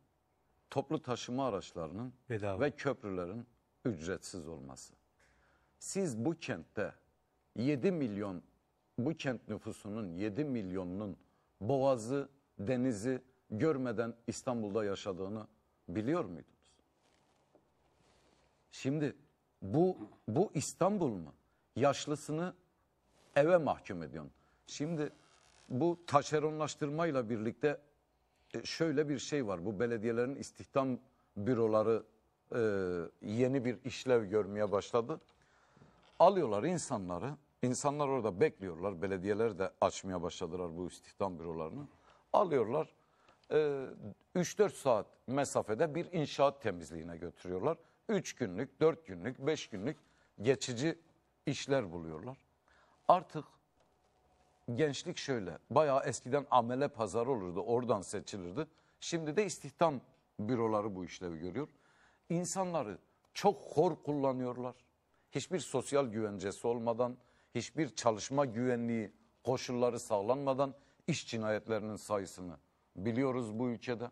toplu taşıma araçlarının Bedava. ve köprülerin ücretsiz olması. Siz bu kentte 7 milyon, bu kent nüfusunun 7 milyonunun boğazı, denizi görmeden İstanbul'da yaşadığını biliyor muydunuz? Şimdi bu, bu İstanbul mu? Yaşlısını eve mahkum ediyorsun. Şimdi bu taşeronlaştırmayla birlikte e, şöyle bir şey var. Bu belediyelerin istihdam büroları e, yeni bir işlev görmeye başladı. Alıyorlar insanları. İnsanlar orada bekliyorlar. Belediyeler de açmaya başladılar bu istihdam bürolarını. Alıyorlar. E, 3-4 saat mesafede bir inşaat temizliğine götürüyorlar. 3 günlük, 4 günlük, 5 günlük geçici işler buluyorlar. Artık gençlik şöyle. Bayağı eskiden amele pazarı olurdu. Oradan seçilirdi. Şimdi de istihdam büroları bu işlevi görüyor insanları çok hor kullanıyorlar. Hiçbir sosyal güvencesi olmadan, hiçbir çalışma güvenliği koşulları sağlanmadan iş cinayetlerinin sayısını biliyoruz bu ülkede.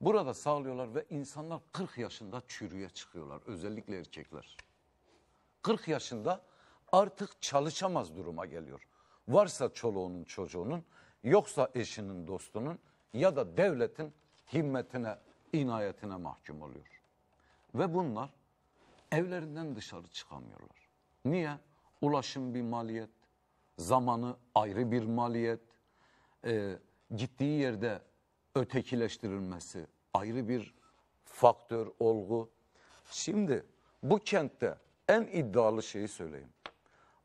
Burada sağlıyorlar ve insanlar 40 yaşında çürüye çıkıyorlar özellikle erkekler. 40 yaşında artık çalışamaz duruma geliyor. Varsa çoluğunun çocuğunun yoksa eşinin dostunun ya da devletin himmetine inayetine mahkum oluyor. Ve bunlar evlerinden dışarı çıkamıyorlar. Niye? Ulaşım bir maliyet, zamanı ayrı bir maliyet, e, gittiği yerde ötekileştirilmesi ayrı bir faktör, olgu. Şimdi bu kentte en iddialı şeyi söyleyeyim.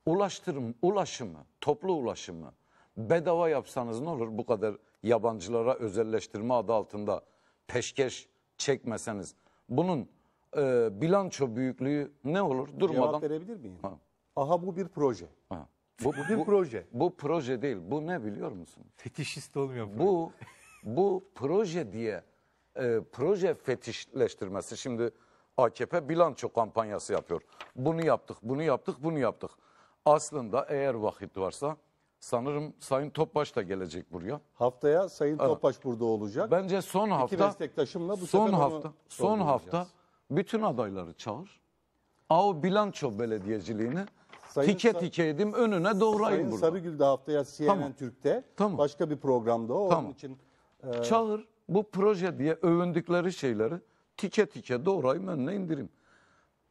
Ulaştırım, ulaşımı, toplu ulaşımı bedava yapsanız ne olur? Bu kadar yabancılara özelleştirme adı altında peşkeş çekmeseniz bunun e, bilanço büyüklüğü ne olur durmadan? Cevap
verebilir miyim? Ha. Aha bu bir proje.
Ha. Bu, bu bir proje. Bu proje değil. Bu ne biliyor musun? Fetişist olmuyor. Bu bu proje diye e, proje fetişleştirmesi. Şimdi AKP bilanço kampanyası yapıyor. Bunu yaptık, bunu yaptık, bunu yaptık. Aslında eğer vakit varsa sanırım Sayın Topbaş da gelecek buraya.
Haftaya Sayın evet. Topbaş burada olacak.
Bence son hafta. İki meslektaşımla bu sefer. son hafta, son hafta bütün adayları çağır. Av bilanço belediyeciliğini Sayın tike Sa- tike edeyim önüne doğrayın Sayın burada.
Sarıgül de haftaya CNN Tamam. Türk'te Tamam. başka bir programda. Onun Tamam. için e,
Çağır bu proje diye övündükleri şeyleri tike tike doğrayım önüne indireyim.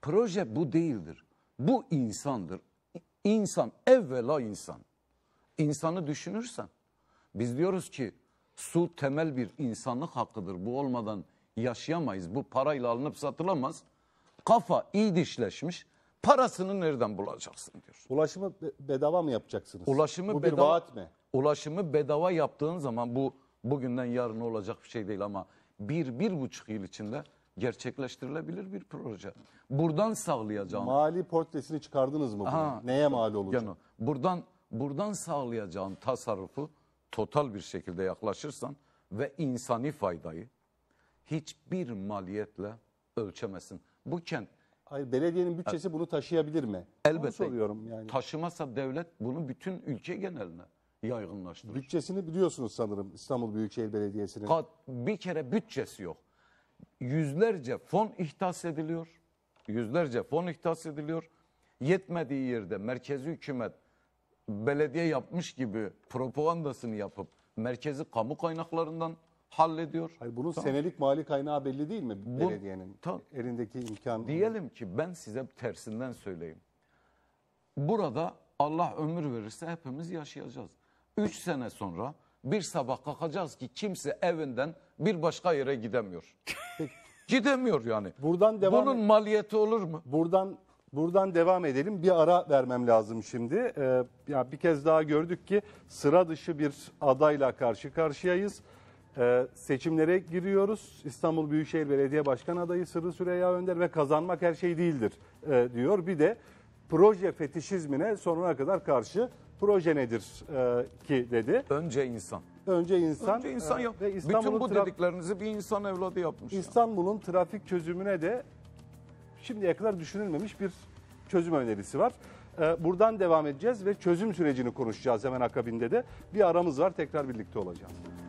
Proje bu değildir. Bu insandır. İnsan evvela insan. İnsanı düşünürsen biz diyoruz ki su temel bir insanlık hakkıdır. Bu olmadan yaşayamayız. Bu parayla alınıp satılamaz. Kafa iyi dişleşmiş. Parasını nereden bulacaksın diyor. Ulaşımı bedava mı yapacaksınız? Ulaşımı Bu bir bedava vaat mi? Ulaşımı bedava yaptığın zaman bu bugünden yarın olacak bir şey değil ama bir, bir buçuk yıl içinde gerçekleştirilebilir bir proje. Buradan sağlayacağım.
Mali portresini çıkardınız mı? bunun? Ha.
Neye mal olacak? Yani buradan buradan sağlayacağın tasarrufu total bir şekilde yaklaşırsan ve insani faydayı hiçbir maliyetle ölçemezsin. Bu kent Hayır
belediyenin bütçesi
bunu taşıyabilir mi? Elbette. Onu soruyorum yani. Taşımasa devlet bunu bütün ülke geneline yaygınlaştırır.
Bütçesini biliyorsunuz sanırım İstanbul Büyükşehir Belediyesi'nin. Kat-
Bir kere bütçesi yok. Yüzlerce fon ihtas ediliyor. Yüzlerce fon ihtas ediliyor. Yetmediği yerde merkezi hükümet belediye yapmış gibi propagandasını yapıp merkezi kamu kaynaklarından hallediyor. Hayır, bunun tamam. senelik
mali kaynağı belli değil mi Bu, belediyenin elindeki imkan? Diyelim ki
ben size tersinden söyleyeyim. Burada Allah ömür verirse hepimiz yaşayacağız. Üç sene sonra bir sabah kalkacağız ki kimse evinden bir başka yere gidemiyor.
gidemiyor yani. Buradan devam Bunun maliyeti olur mu? Buradan buradan devam edelim. Bir ara vermem lazım şimdi. Ee, ya bir kez daha gördük ki sıra dışı bir adayla karşı karşıyayız. Ee, seçimlere giriyoruz. İstanbul Büyükşehir Belediye Başkan adayı Sırrı Süreyya Önder ve kazanmak her şey değildir e, diyor. Bir de proje fetişizmine sonuna kadar karşı proje nedir e, ki dedi. Önce insan. Önce insan. Önce insan e, yok. Ve Bütün bu dediklerinizi bir insan evladı yapmış. İstanbul'un yani. trafik çözümüne de şimdiye kadar düşünülmemiş bir çözüm önerisi var. E, buradan devam edeceğiz ve çözüm sürecini konuşacağız hemen akabinde de. Bir aramız var tekrar birlikte olacağız.